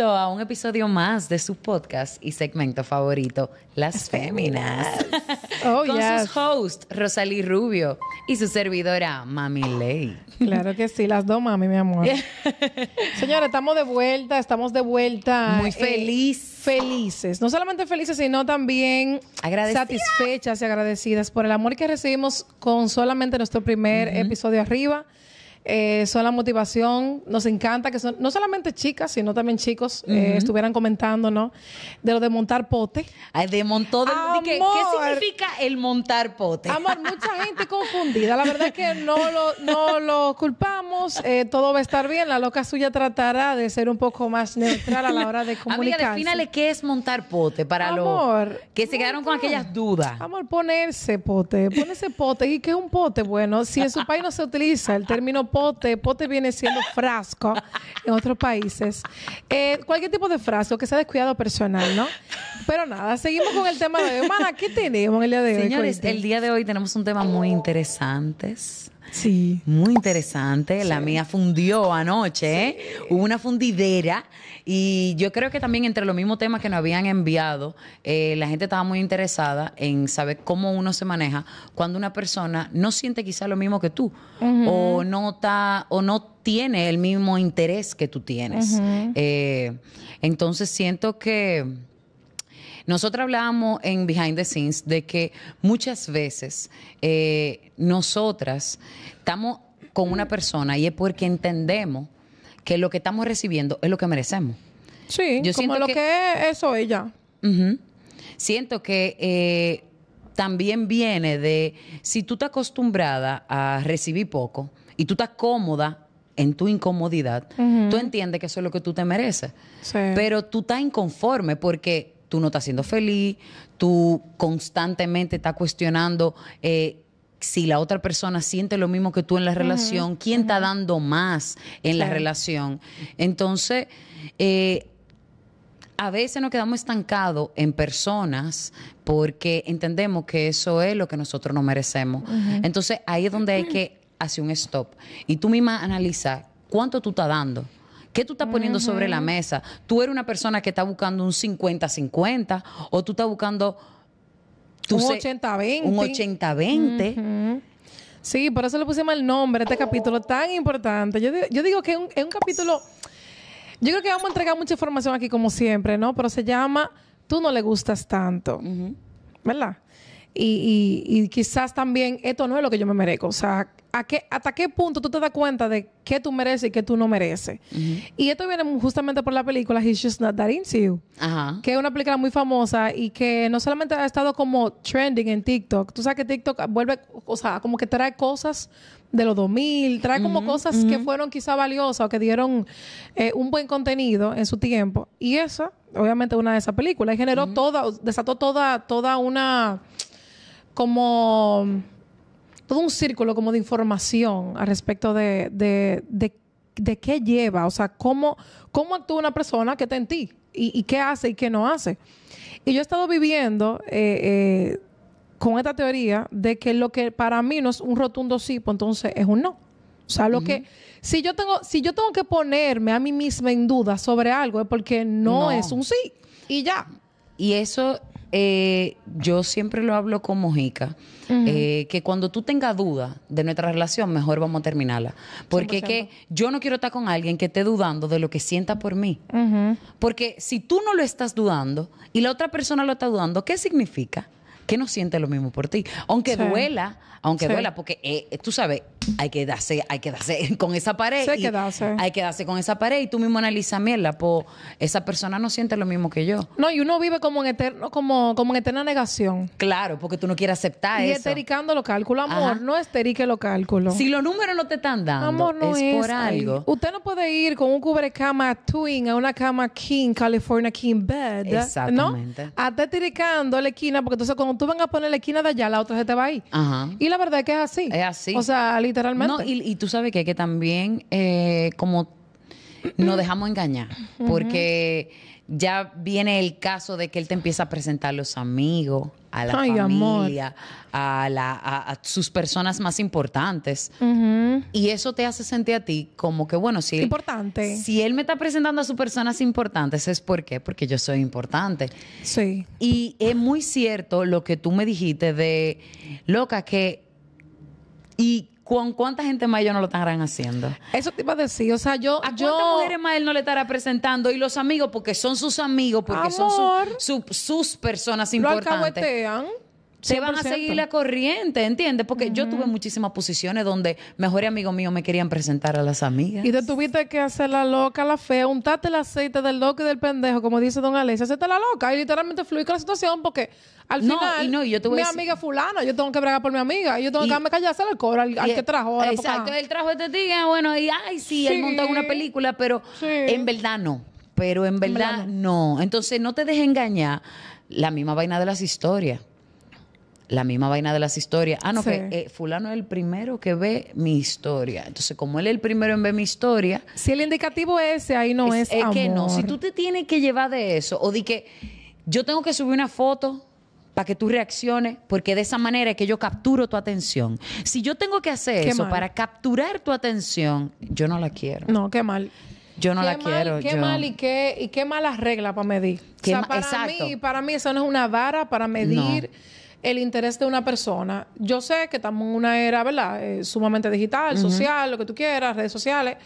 a un episodio más de su podcast y segmento favorito, Las Féminas. Oh, Con sus hosts, Rosalí Rubio, y su servidora, Mami Ley. Claro que sí, las dos mami, mi amor. Señora, estamos de vuelta, estamos de vuelta. Muy eh, feliz. felices. No solamente felices, sino también satisfechas y agradecidas por el amor que recibimos con solamente nuestro primer episodio arriba eh, son la motivación. Nos encanta que son, no solamente chicas, sino también chicos, eh, estuvieran comentando, ¿no? De lo de montar pote. de ¿qué, significa el montar pote? Amor, mucha gente confundida. La verdad es que no lo, culpamos. Eh, todo va a estar bien. La loca suya tratará de ser un poco más neutral a la hora de comunicarse. Amiga, defínale qué es montar pote para los que se quedaron con aquellas dudas. Amor, ponerse pote. Ponerse pote. ¿Y qué es un pote? Bueno, si en su país no se utiliza el término pote, pote viene siendo frasco en otros países. Eh, cualquier tipo de frasco que sea descuidado personal, ¿no? Pero nada, seguimos con el tema de hoy. Mana, ¿qué tenemos el día de hoy? Señores, el día de hoy tenemos un tema muy interesante. Sí. Muy interesante. La mía fundió anoche. ¿eh? Hubo una fundidera. Y yo creo que también entre los mismos temas que nos habían enviado, eh, la gente estaba muy interesada en saber cómo uno se maneja cuando una persona no siente quizás lo mismo que tú. O no o no tiene el mismo interés que tú tienes. Eh, entonces siento que nosotros hablábamos en Behind the Scenes de que muchas veces eh, nosotras estamos con una persona y es porque entendemos que lo que estamos recibiendo es lo que merecemos. Sí, Yo como lo que, es eso ella. Siento que eh, también viene de si tú estás acostumbrada a recibir poco y tú estás cómoda en tu incomodidad, tú entiendes que eso es lo que tú te mereces. Pero tú estás inconforme porque tú no estás siendo feliz, tú constantemente estás cuestionando eh, si la otra persona siente lo mismo que tú en la relación, quién está dando más en la relación. Entonces, eh, a veces nos quedamos estancados en personas porque entendemos que eso es lo que nosotros no merecemos. Entonces, ahí es donde hay que hacer un stop. Y tú misma analiza cuánto tú estás dando. ¿Qué tú estás poniendo sobre la mesa? ¿Tú eres una persona que está buscando un 50-50 o tú estás buscando... un 80-20. 80-20. Sí, por eso le pusimos el nombre a este capítulo tan importante. Yo, digo que es un, capítulo... Yo creo que vamos a entregar mucha información aquí como siempre, ¿no? Pero se llama Tú no le gustas tanto. ¿Verdad? Y, quizás también esto no es lo que yo me merezco. O sea, ¿a qué, ¿hasta qué punto tú te das cuenta de qué tú mereces y qué tú no mereces? Y esto viene justamente por la película He's Just Not That Into You, que es una película muy famosa y que no solamente ha estado como trending en TikTok. Tú sabes que TikTok vuelve, o sea, como que trae cosas de los 2000, trae como cosas que fueron quizá valiosas o que dieron eh, un buen contenido en su tiempo. Y eso, obviamente, una de esas películas. Y generó toda, desató toda, toda una como todo un círculo como de información al respecto de, de, qué lleva, o sea, cómo, cómo actúa una persona que está en ti y, qué hace y qué no hace. Y yo he estado viviendo eh, eh, con esta teoría de que lo que para mí no es un rotundo sí, pues entonces es un no. O sea, lo que si yo tengo si yo tengo que ponerme a mí misma en duda sobre algo es porque no. es un sí y ya. Y eso eh, yo siempre lo hablo con Mojica, eh, que cuando tú tengas duda de nuestra relación, mejor vamos a terminarla. Porque que yo no quiero estar con alguien que esté dudando de lo que sienta por mí. Porque si tú no lo estás dudando y la otra persona lo está dudando, ¿qué significa? Que no siente lo mismo por ti. Aunque duela, aunque duela, porque eh, tú sabes, hay que darse, hay que darse con esa pared. hay que darse. con esa pared y tú mismo analiza, mierda, ¿por pues, esa persona no siente lo mismo que yo. No, y uno vive como en eterno, como, en eterna negación. Claro, porque tú no quieres aceptar eso. Y estericando lo cálculo, amor, no esterique lo cálculo Si los números no te están dando, es, por algo. Usted no puede ir con un cubrecama twin a una cama king, California king bed, Exactamente. ¿no? A estar la esquina, porque entonces cuando tú vengas a poner la esquina de allá, la otra se te va a Y la verdad es que es así. Es así. O sea, literalmente. No, y, tú sabes que, que también eh, como nos dejamos engañar, porque ya viene el caso de que él te empieza a presentar a los amigos, a la familia, a, sus personas más importantes. Y eso te hace sentir a ti como que, bueno, si él, si él me está presentando a sus personas importantes, ¿es por qué? Porque yo soy importante. Sí. Y es muy cierto lo que tú me dijiste de, loca, que... ¿Con cuánta gente más ellos no lo estarán haciendo? Eso te iba a decir. O sea, yo. ¿A mujeres más él no le estará presentando? Y los amigos, porque son sus amigos, porque son su, sus personas importantes. Lo se van a seguir la corriente, ¿entiendes? Porque yo tuve muchísimas posiciones donde mejores amigos míos me querían presentar a las amigas. Y te tuviste que hacer la loca, la fea, untarte el aceite del loco y del pendejo, como dice don Alex, hacerte la loca y literalmente fluir con la situación porque al no, final, y no, yo mi amiga fulana, yo tengo que bregar por mi amiga, yo tengo que darme callarse el coro al, que trajo. Exacto, ah. él trajo este día, ah, bueno, y ay, sí, él montó una película, pero en verdad no, pero en verdad, no. Entonces no te dejes engañar la misma vaina de las historias la misma vaina de las historias. Ah, no, que eh, fulano es el primero que ve mi historia. Entonces, como él es el primero en ver mi historia... Si el indicativo es ese, ahí no es, es, es que no. Si tú te tienes que llevar de eso, o di que yo tengo que subir una foto para que tú reacciones, porque de esa manera es que yo capturo tu atención. Si yo tengo que hacer eso para capturar tu atención, yo no la quiero. No, qué mal. Yo no la quiero. Qué mal y qué, y qué malas reglas para medir. o sea, para mí, para eso no es una vara para medir el interés de una persona. Yo sé que estamos en una era, ¿verdad? Eh, sumamente digital, social, lo que tú quieras, redes sociales,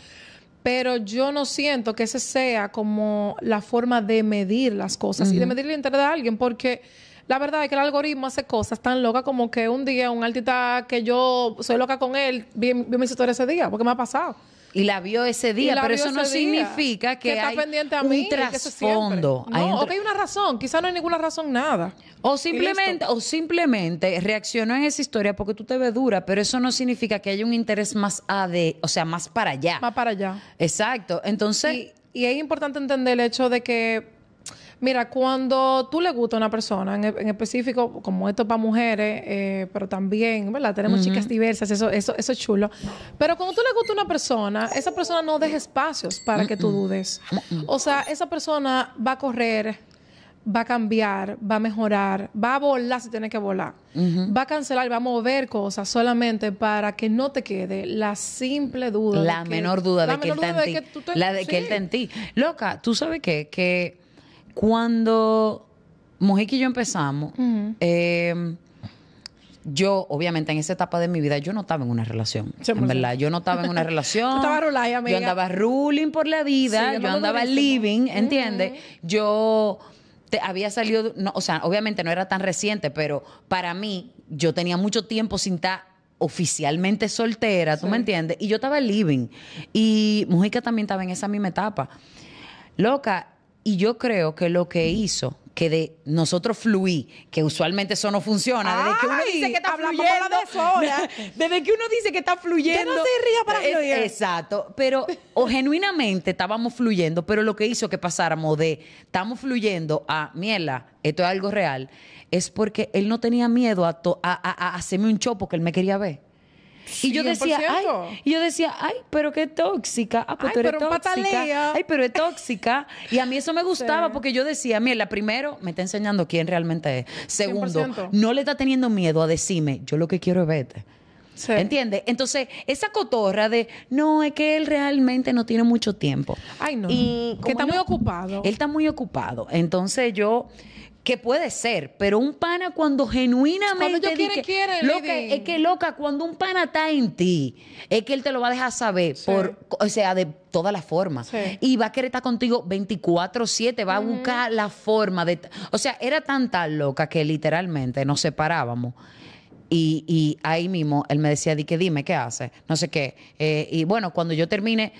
pero yo no siento que ese sea como la forma de medir las cosas y de medir el interés de alguien, porque la verdad es que el algoritmo hace cosas tan locas como que un día un artista que yo soy loca con él, vi, vi mis ese día, porque me ha pasado y la vio ese día, pero eso no significa que, pendiente a mí, un trasfondo. hay o que hay una razón, quizá no hay ninguna razón, nada. O simplemente, o simplemente reaccionó en esa historia porque tú te ves dura, pero eso no significa que haya un interés más AD, o sea, más para allá. Más para allá. Exacto. Entonces. y es importante entender el hecho de que Mira, cuando tú le gusta a una persona, en, específico, como esto para mujeres, eh, pero también, ¿verdad? Tenemos chicas diversas, eso, eso, eso es chulo. Pero cuando tú le gusta a una persona, esa persona no deja espacios para que tú dudes. O sea, esa persona va a correr, va a cambiar, va a mejorar, va a volar si tiene que volar, va a cancelar, va a mover cosas solamente para que no te quede la simple duda. La menor duda de que él está en La de que él en ti. Loca, tú sabes qué? que cuando Mujica y yo empezamos, em, yo, obviamente, en esa etapa de mi vida, yo no estaba en una relación. en pues, verdad, yo no estaba en una relación. yo andaba ruling por la vida, yo, andaba living, ¿entiendes? Yo había salido, o sea, obviamente no era tan reciente, pero para mí, yo tenía mucho tiempo sin estar oficialmente soltera, ¿tú me entiendes? Y yo estaba living. Y Mujica también estaba en esa misma etapa. Loca, y yo creo que lo que hizo que de nosotros fluí, que usualmente eso no funciona, desde que uno dice que está fluyendo, desde que uno dice que está fluyendo. no se para fluir. Exacto, pero o genuinamente estábamos fluyendo, pero lo que hizo que pasáramos de estamos fluyendo a miela, esto es algo real, es porque él no tenía miedo a, hacerme un chopo que él me quería ver. Y yo decía, ay, y yo decía, ay, pero qué tóxica. Ah, ay, pero Ay, pero es tóxica. Y a mí eso me gustaba porque yo decía, mira, primero, me está enseñando quién realmente es. Segundo, no le está teniendo miedo a decirme, yo lo que quiero es verte. ¿Entiendes? Entonces, esa cotorra de no, es que él realmente no tiene mucho tiempo. Ay, no. que está muy ocupado. Él está muy ocupado. Entonces, yo que puede ser, pero un pana cuando genuinamente... Cuando quiere, es que loca, cuando un pana está en ti, es que él te lo va a dejar saber, por, o sea, de todas las formas. Y va a querer estar contigo 24/7, va a buscar la forma de... O sea, era tan tan loca que literalmente nos separábamos. Y, y, ahí mismo él me decía, Di, que dime, ¿qué hace No sé qué. Eh, y bueno, cuando yo terminé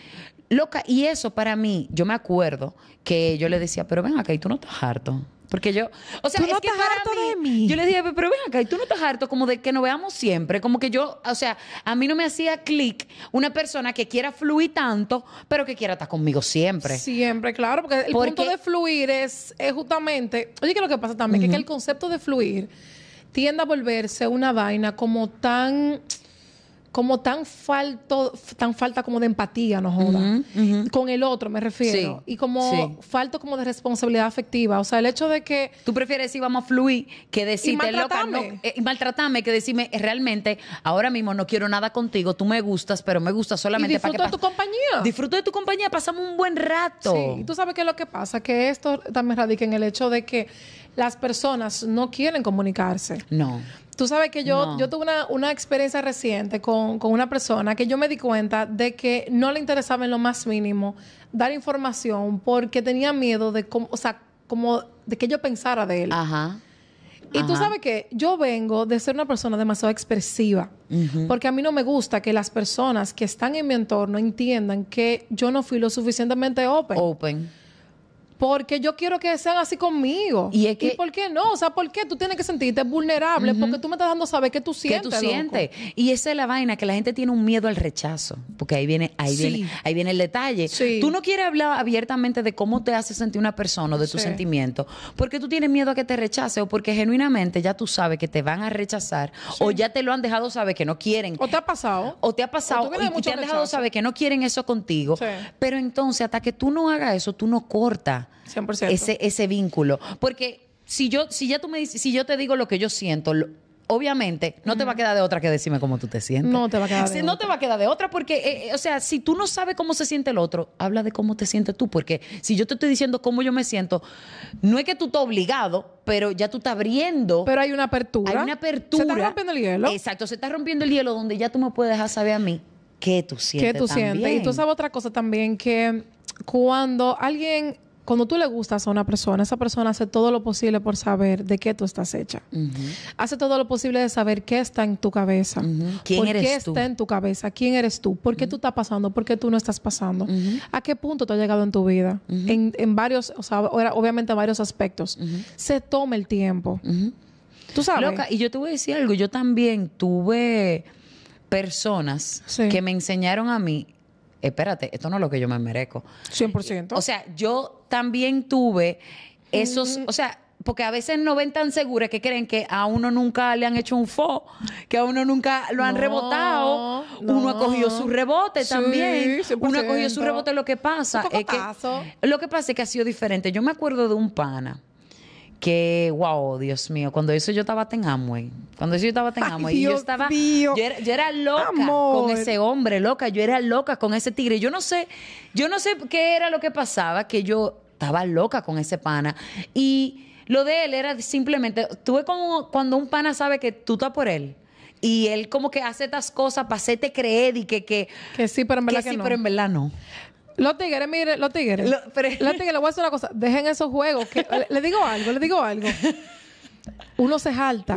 loca, y eso para mí, yo me acuerdo que yo le decía, pero ven acá, ¿y tú no estás harto? Porque yo, o sea, tú no estás harto de mí. Yo le dije, pero ven acá, y tú no estás harto como de que nos veamos siempre, como que yo, o sea, a mí no me hacía clic una persona que quiera fluir tanto, pero que quiera estar conmigo siempre. Siempre, claro, porque el punto de fluir es, es justamente, oye, que lo que pasa también es que el concepto de fluir tiende a volverse una vaina como tan como tan falto, tan falta como de empatía, no joda. Con el otro me refiero. Sí, y como falta falto como de responsabilidad afectiva. O sea, el hecho de que. Tú prefieres ir vamos a fluir que decirte, eh, y loca, y maltratarme, que decirme eh, realmente, ahora mismo no quiero nada contigo, tú me gustas, pero me gusta solamente para que. Disfruto de tu compañía. Disfruto de tu compañía, pasamos un buen rato. Sí, y tú sabes qué es lo que pasa, que esto también radica en el hecho de que las personas no quieren comunicarse. No. Tú sabes que yo, yo tuve una, experiencia reciente con, con, una persona que yo me di cuenta de que no le interesaba en lo más mínimo dar información porque tenía miedo de o sea, como de que yo pensara de él. Ajá. Y tú sabes que yo vengo de ser una persona demasiado expresiva, porque a mí no me gusta que las personas que están en mi entorno entiendan que yo no fui lo suficientemente open. Open porque yo quiero que sean así conmigo. ¿Y, por qué no? O sea, ¿por qué tú tienes que sentirte vulnerable? Porque tú me estás dando saber que tú sientes. Que tú sientes. Y esa es la vaina, que la gente tiene un miedo al rechazo. Porque ahí viene, ahí viene, ahí viene el detalle. Tú no quieres hablar abiertamente de cómo te hace sentir una persona o de tus sentimiento sentimientos. Porque tú tienes miedo a que te rechace o porque genuinamente ya tú sabes que te van a rechazar o ya te lo han dejado saber que no quieren. O te ha pasado. O te ha pasado. te han dejado saber que no quieren eso contigo. Pero entonces, hasta que tú no hagas eso, tú no cortas. 100%. Ese, ese vínculo. Porque si yo, si ya tú me si yo te digo lo que yo siento, obviamente no te va a quedar de otra que decirme cómo tú te sientes. No te va a quedar de otra. No te va a quedar de otra porque, eh, eh, o sea, si tú no sabes cómo se siente el otro, habla de cómo te sientes tú. Porque si yo te estoy diciendo cómo yo me siento, no es que tú estás obligado, pero ya tú estás abriendo. Pero hay una apertura. Hay una apertura. Se está rompiendo el hielo. Exacto, se está rompiendo el hielo donde ya tú me puedes dejar saber a mí qué tú sientes. Qué tú sientes. Y tú sabes otra cosa también, que cuando alguien cuando tú le gustas a una persona, esa persona hace todo lo posible por saber de qué tú estás hecha. Hace todo lo posible de saber qué está en tu cabeza. ¿Quién por eres qué está en tu cabeza? ¿Quién eres tú? ¿Por qué tú estás pasando? ¿Por qué tú no estás pasando? ¿A qué punto te ha llegado en tu vida? En, varios, o sea, obviamente varios aspectos. Se toma el tiempo. Tú sabes. Loca, y yo te voy a decir algo. Yo también tuve personas que me enseñaron a mí espérate, esto no es lo que yo me merezco. 100%. O sea, yo también tuve esos, mm. o sea, porque a veces no ven tan seguras que creen que a uno nunca le han hecho un fo, que a uno nunca lo han rebotado. Uno ha cogido su rebote también. Uno ha cogido su rebote. Lo que pasa que lo que pasa es que ha sido diferente. Yo me acuerdo de un pana que, wow, Dios mío, cuando eso yo estaba en Amway, cuando eso yo estaba en Amway, y yo estaba, yo era, loca con ese hombre, loca, yo era loca con ese tigre, yo no sé, yo no sé qué era lo que pasaba, que yo estaba loca con ese pana, y lo de él era simplemente, tuve como cuando un pana sabe que tú estás por él, y él como que hace estas cosas para hacerte creer y que, que... sí, pero en verdad sí, pero en verdad no. Los tigres, mire, los tigres. pero... Los tigres, les voy a decir una cosa. Dejen esos juegos. Que... les digo algo, les digo algo. Uno se jalta.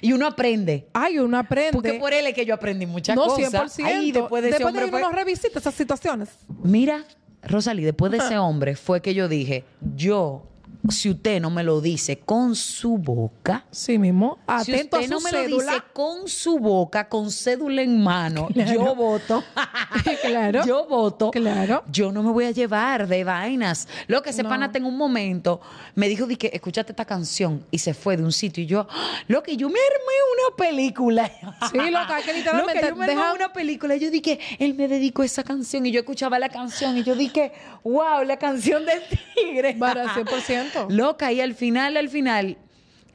y uno aprende. Ay, uno aprende. Porque por él es que yo aprendí muchas cosas. No, 100%. Ay, después de, después de uno revisita esas situaciones. Mira, Rosalie, después de ese ah. hombre fue que yo dije, yo si usted no me lo dice con su boca. Sí mismo. si usted no me lo dice con su boca, con cédula en mano, yo voto. claro. Yo voto. Claro. Yo no me voy a llevar de vainas. Lo que sepan en un momento me dijo dije que escúchate esta canción y se fue de un sitio y yo, lo que yo me armé una película. sí, loca, que literalmente lo que yo me armé una película. Yo dije, él me dedicó esa canción y yo escuchaba la canción y yo dije, wow, la canción del tigre. Para 100% loca y al final, al final,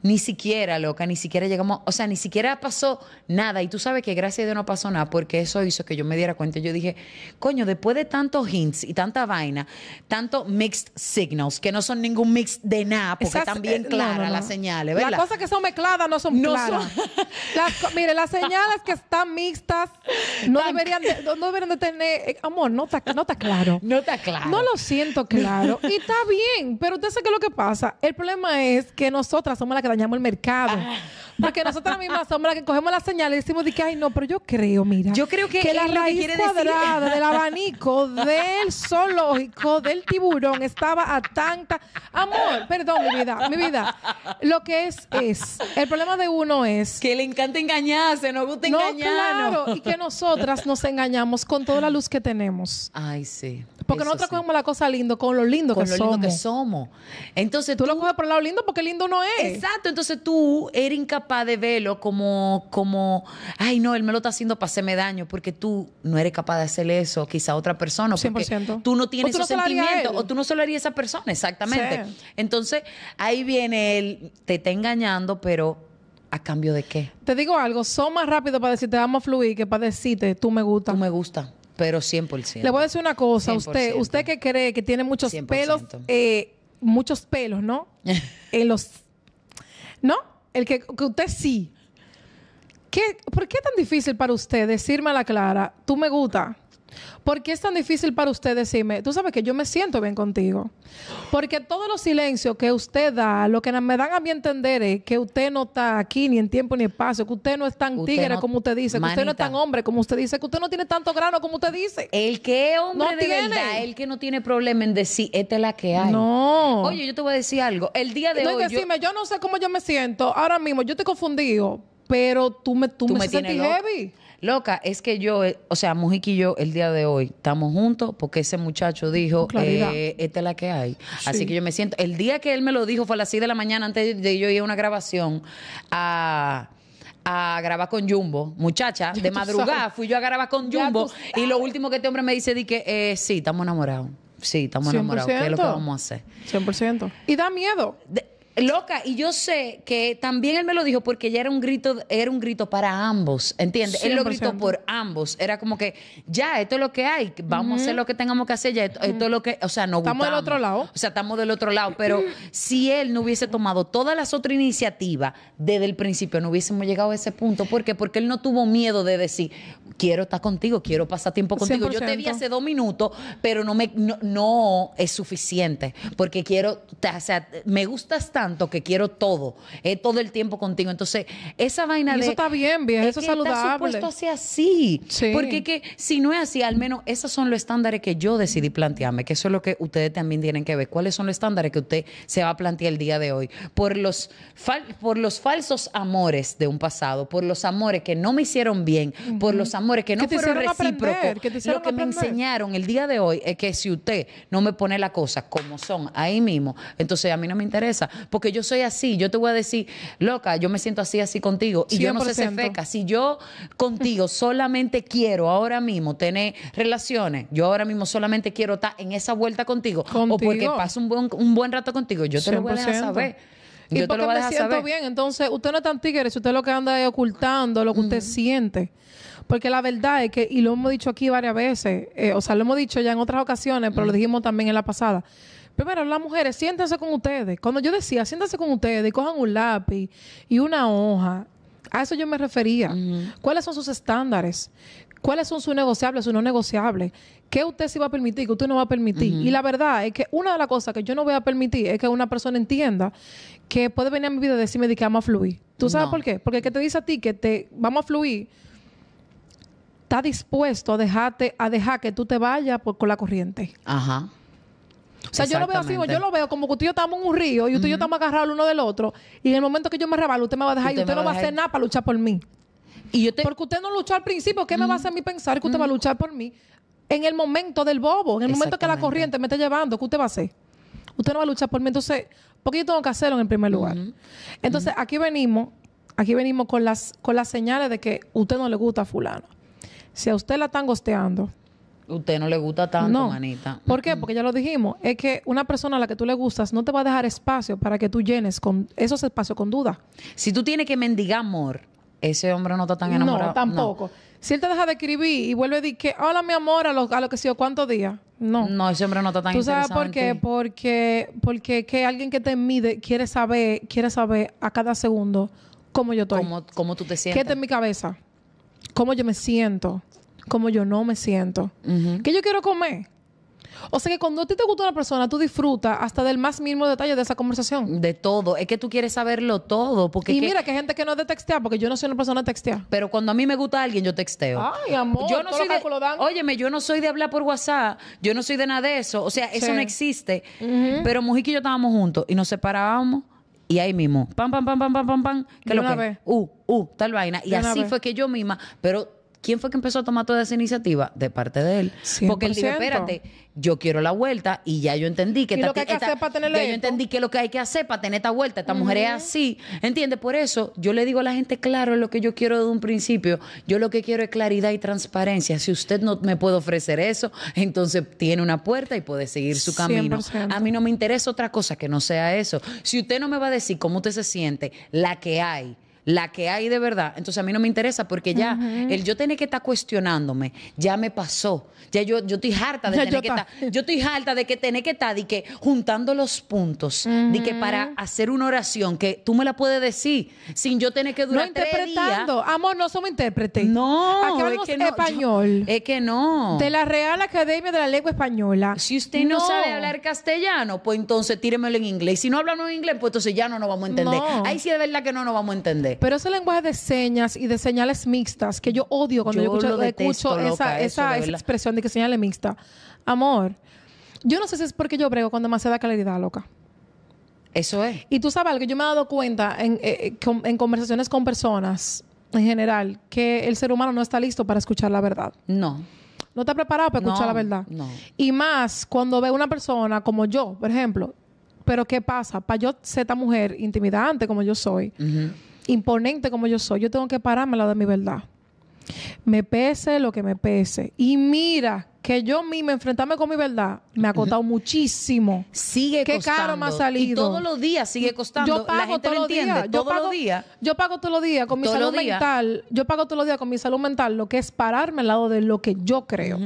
ni siquiera, loca, ni siquiera llegamos, o sea, ni siquiera pasó nada. Y tú sabes que gracias a Dios no pasó nada, porque eso hizo que yo me diera cuenta. Yo dije, coño, después de tantos hints y tanta vaina, tanto mixed signals, que no son ningún mix de nada, porque están bien eh, claras las señales, ¿verdad? Las cosas que son mezcladas no son claras. mire, las señales que están mixtas no, deberían, de, no deberían tener, eh, amor, no está, no está claro. No está claro. No lo siento claro. y está bien, pero usted sabe es lo que pasa. El problema es que nosotras somos las que dañamos el mercado. Ah. Porque nosotros mismas somos las que cogemos las señales y decimos, de que, ay, no, pero yo creo, mira. Yo creo que, la raíz cuadrada del abanico del zoológico del tiburón estaba a tanta. Amor, perdón, mi vida, mi vida. Lo que es, es. El problema de uno es. Que le encanta engañarse, no gusta no, Claro, y que nosotras nos engañamos con toda la luz que tenemos. Ay, sí. Porque nosotros cogemos la cosa lindo con lo lindo con que lo somos. Lindo que somos. Entonces tú, tú, lo coges por el lado lindo porque lindo no es. Exacto entonces tú eres incapaz de verlo como, como, ay no, él me lo está haciendo para hacerme daño, porque tú no eres capaz de hacer eso, quizá otra persona, porque tú no tienes ese sentimiento, o tú no solo harías a esa persona, exactamente. Entonces ahí viene el, te está engañando, pero ¿A cambio de qué? Te digo algo, son más rápido para decirte vamos a fluir que para decirte tú me gustas Tú me gusta, pero 100%. Le voy a decir una cosa, a usted usted que cree que tiene muchos pelos, eh, muchos pelos, ¿no? en los ¿No? El que, usted sí. ¿Por qué es tan difícil para usted decirme a la clara, tú me gusta? ¿Por qué es tan difícil para usted decirme, tú sabes que yo me siento bien contigo? Porque todos los silencios que usted da, lo que me dan a mí entender es que usted no está aquí ni en tiempo ni espacio, que usted no es tan tigre como usted dice, que usted no es tan hombre como usted dice, que usted no tiene tanto grano como usted dice. El que es hombre no tiene. el que no tiene problema en decir, esta es la que hay. No. Oye, yo te voy a decir algo. El día de hoy... Decime, yo... no sé cómo yo me siento ahora mismo, yo estoy confundido, pero tú me, tú, me, heavy. Loca, es que yo, eh, o sea, Mujik y yo el día de hoy estamos juntos porque ese muchacho dijo, eh, esta es la que hay. Así que yo me siento, el día que él me lo dijo fue a las 6 de la mañana antes de yo ir a una grabación a grabar con Jumbo, muchacha, de madrugada fui yo a grabar con Jumbo y lo último que este hombre me dice di que eh, sí, estamos enamorados. Sí, estamos enamorados. ¿Qué es lo que vamos a hacer? 100%. Y da miedo. Loca, y yo sé que también él me lo dijo porque ya era un grito, era un grito para ambos, ¿entiendes? Él lo gritó por ambos. Era como que, ya, esto es lo que hay, vamos a hacer lo que tengamos que hacer, ya, esto, es lo que, o sea, no Estamos del otro lado. O sea, estamos del otro lado. Pero si él no hubiese tomado todas las otras iniciativas desde el principio, no hubiésemos llegado a ese punto. ¿Por qué? Porque él no tuvo miedo de decir, quiero estar contigo, quiero pasar tiempo contigo. Yo te vi hace dos minutos, pero no me no, es suficiente porque quiero, o sea, me gustas tanto que quiero todo, todo el tiempo contigo. Entonces, esa vaina de eso está bien, bien, es eso que saludable. Está supuesto así, porque que si no es así, al menos esos son los estándares que yo decidí plantearme, que eso es lo que ustedes también tienen que ver. ¿Cuáles son los estándares que usted se va a plantear el día de hoy? Por los por los falsos amores de un pasado, por los amores que no me hicieron bien, por los amores amores que no te fueron lo que me enseñaron el día de hoy es que si usted no me pone las cosas como son ahí mismo, entonces a mí no me interesa. Porque yo soy así. Yo te voy a decir, loca, yo me siento así, así contigo. Y yo no sé si feca. Si yo contigo solamente quiero ahora mismo tener relaciones, yo ahora mismo solamente quiero estar en esa vuelta contigo, o porque paso un buen, un buen rato contigo, yo te lo voy a saber. Y yo te lo voy a me saber. bien. Entonces, usted no es tan tigre, si usted lo que anda ocultando lo que usted siente. Porque la verdad es que, y lo hemos dicho aquí varias veces, eh, o sea, lo hemos dicho ya en otras ocasiones, pero lo dijimos también en la pasada. Primero, las mujeres, siéntense con ustedes. Cuando yo decía, siéntense con ustedes y cojan un lápiz y una hoja, a eso yo me refería. ¿Cuáles son sus estándares? ¿Cuáles son sus negociables, sus no negociables? ¿Qué usted se va a permitir, qué usted no va a permitir? Y la verdad es que una de las cosas que yo no voy a permitir es que una persona entienda que puede venir a mi vida y decirme que vamos a fluir. ¿Tú sabes por qué? Porque el que te dice a ti que te vamos a fluir está dispuesto a dejarte, a dejar que tú te vayas con la corriente. Ajá. O sea, yo lo veo así, yo lo veo como que tú y yo estamos en un río y usted y yo estamos agarrados el uno del otro. Y en el momento que yo me rebalo, usted me va a dejar y usted, no va a hacer nada para luchar por mí. Porque usted no luchó al principio, ¿qué me va a hacer a mí pensar que usted va a luchar por mí? En el momento del bobo, en el momento que la corriente me está llevando, ¿qué usted va a hacer? Usted no va a luchar por mí. Entonces, ¿por qué yo tengo que hacerlo en el primer lugar? Entonces, aquí venimos, aquí venimos con las, con las señales de que usted no le gusta a fulano. Si a usted la están gosteando. Usted no le gusta tanto, no. manita. ¿Por qué? Porque ya lo dijimos. Es que una persona a la que tú le gustas no te va a dejar espacio para que tú llenes con esos espacios con duda. Si tú tienes que mendigar amor, ese hombre no está tan enamorado. No, tampoco. Si él te deja de escribir y vuelve a decir que, hola, mi amor, a lo, lo que sea, ¿cuántos días? No. No, ese hombre no está tan ¿Tú sabes por qué? Porque, porque que alguien que te mide quiere saber, quiere saber a cada segundo cómo yo estoy. Cómo, tú te sientes. ¿Qué está en mi cabeza? cómo yo me siento, cómo yo no me siento, qué yo quiero comer. O sea que cuando a ti te gusta una persona, tú disfrutas hasta del más mínimo detalle de esa conversación. De todo. Es que tú quieres saberlo todo. Porque y mira que hay gente que no es de textear, porque yo no soy una persona de textear. Pero cuando a mí me gusta alguien, yo texteo. Ay, amor. Óyeme, yo no soy de hablar por WhatsApp. Yo no soy de nada de eso. O sea, eso no existe. Pero Mujica y yo estábamos juntos y nos separábamos y ahí mismo, pam, pam, pam, pam, pam, pam, pam, que lo que, uh, uh, tal vaina. Y así fue que yo misma, pero ¿Quién fue que empezó a tomar toda esa iniciativa? De parte de él. Porque él dijo, espérate, yo quiero la vuelta y ya yo entendí que... lo que hay que hacer para tener vuelta. yo entendí que lo que hay que hacer para tener esta vuelta, esta mujer es así. ¿Entiendes? Por eso yo le digo a la gente, claro, lo que yo quiero de un principio. Yo lo que quiero es claridad y transparencia. Si usted no me puede ofrecer eso, entonces tiene una puerta y puede seguir su camino. A mí no me interesa otra cosa que no sea eso. Si usted no me va a decir cómo usted se siente, la que hay la que hay de verdad, entonces a mí no me interesa porque ya el yo tener que estar cuestionándome, ya me pasó. Ya yo, yo estoy harta de tener que estar, yo estoy harta de que tener que estar que juntando los puntos, de que para hacer una oración que tú me la puedes decir sin yo tener que durar no interpretando. Amor, no somos intérpretes. No, no es que no, español. es que no. De la Real Academia de la Lengua Española. Si usted no, sabe hablar castellano, pues entonces tíremelo en inglés. Si no hablamos en inglés, pues entonces ya no nos vamos a entender. Ahí sí de verdad que no nos vamos a entender. Pero ese lenguaje de señas y de señales mixtas que yo odio cuando yo, escucho, eh, esa, esa, expresión de que señales mixta, Amor, yo no sé si es porque yo brego cuando más se da claridad, loca. Eso es. Y tú sabes algo, yo me he dado cuenta en, eh, eh, conversaciones con personas en general que el ser humano no está listo para escuchar la verdad. No. No está preparado para escuchar la verdad. No. Y más cuando ve una persona como yo, por ejemplo. Pero ¿qué pasa? Para yo ser esta mujer intimidante como yo soy imponente como yo soy, yo tengo que pararme al lado de mi verdad. Me pese lo que me pese. Y mira que yo me enfrentarme con mi verdad me ha costado muchísimo. Sigue Qué costando. caro ha salido. Y todos los días sigue costando. Yo pago todos los días. Yo pago, todos los días con mi salud mental. Yo pago todos los días con mi salud mental lo que es pararme al lado de lo que yo creo.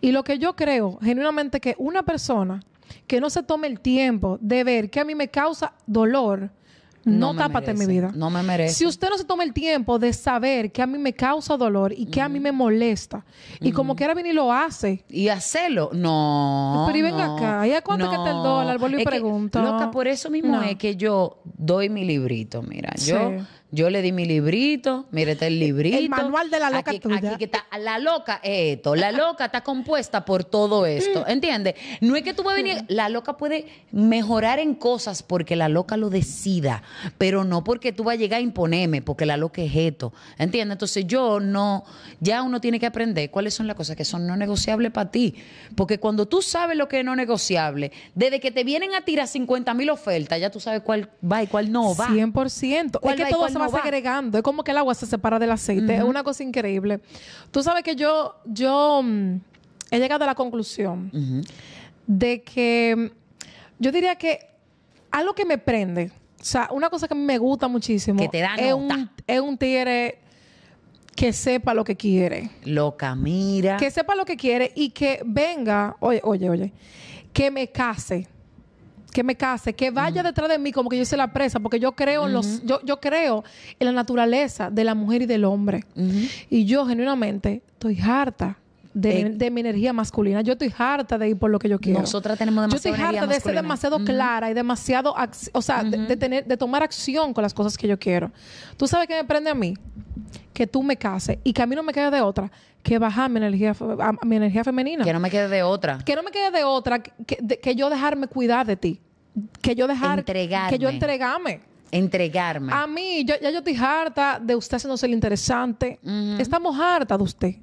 Y lo que yo creo, genuinamente, que una persona que no se tome el tiempo de ver que a mí me causa dolor, no, no mi vida. No me merece. Si usted no se toma el tiempo de saber que a mí me causa dolor y que a mí mm. me molesta, y mm. que como quiera venir lo hace. Y hacerlo, no. Pero y venga acá, ¿y a cuánto que está el dólar? Vuelvo y pregunto. Loca, por eso mismo es que yo doy mi librito, mira. Yo yo le di mi librito, mire, el librito. El manual de la loca aquí, que está, la loca es esto, la loca está compuesta por todo esto, mm. ¿entiendes? No es que tú vas a venir, mm. la loca puede mejorar en cosas porque la loca lo decida, pero no porque tú vas a llegar a imponerme, porque la loca es esto, ¿entiendes? Entonces yo no, ya uno tiene que aprender cuáles son las cosas que son no negociables para ti, porque cuando tú sabes lo que es no negociable, desde que te vienen a tirar 50 mil ofertas, ya tú sabes cuál va y cuál no va. 100%. ¿Cuál es que todo va, segregando. Es como que el agua se separa del aceite. Es una cosa increíble. Tú sabes que yo, yo mm, he llegado a la conclusión de que mm, yo diría que algo que me prende, o sea, una cosa que me gusta muchísimo, Es, un, es un tigre que sepa lo que quiere. Loca, mira. Que sepa lo que quiere y que venga, oye, oye, oye, que me case que me case, que vaya detrás de mí como que yo hice la presa, porque yo creo, en los, yo, yo creo en la naturaleza de la mujer y del hombre. Y yo genuinamente estoy harta eh, de, mi energía masculina. Yo estoy harta de ir por lo que yo quiero. Nosotras tenemos demasiado. Yo estoy harta de ser demasiado clara y demasiado, o sea, de, tener, de tomar acción con las cosas que yo quiero. ¿Tú sabes qué me prende a mí? que tú me cases y que a mí no me quede de otra que bajar mi energía, mi energía femenina. Que no me quede de otra. Que no me quede de otra que, yo dejarme cuidar de ti. Que yo dejar... Entregarme. Que yo entregarme Entregarme. A mí, yo, ya yo estoy harta de usted haciéndose ser interesante. Estamos harta de usted.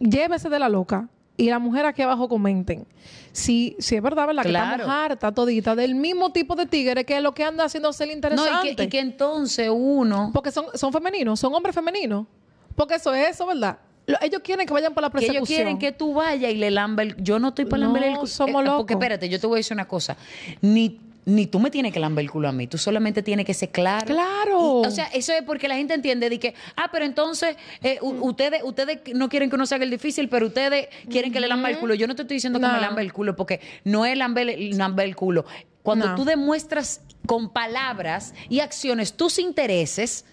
Llévese de la loca y la mujer aquí abajo comenten sí, sí es verdad, ¿verdad? Claro. Que estamos harta todita del mismo tipo de tigre que lo que anda haciendo el interesante. y que, entonces uno... Porque son, femeninos, son hombres femeninos. Porque eso es eso, ¿verdad? Ellos quieren que vayan por la persecución. ellos quieren que tú vayas y le lamba el... Yo no estoy para no, el... somos eh, locos. Porque espérate, yo te voy a decir una cosa. Ni ni tú me tienes que lamber el culo a mí, tú solamente tienes que ser claro. Claro. o sea, eso es porque la gente entiende de que, ah, pero entonces eh, ustedes ustedes no quieren que uno se haga el difícil, pero ustedes quieren que le lambe el culo. Yo no te estoy diciendo que me lambe el culo, porque no es lamber el, el culo. Cuando tú demuestras con palabras y acciones tus intereses,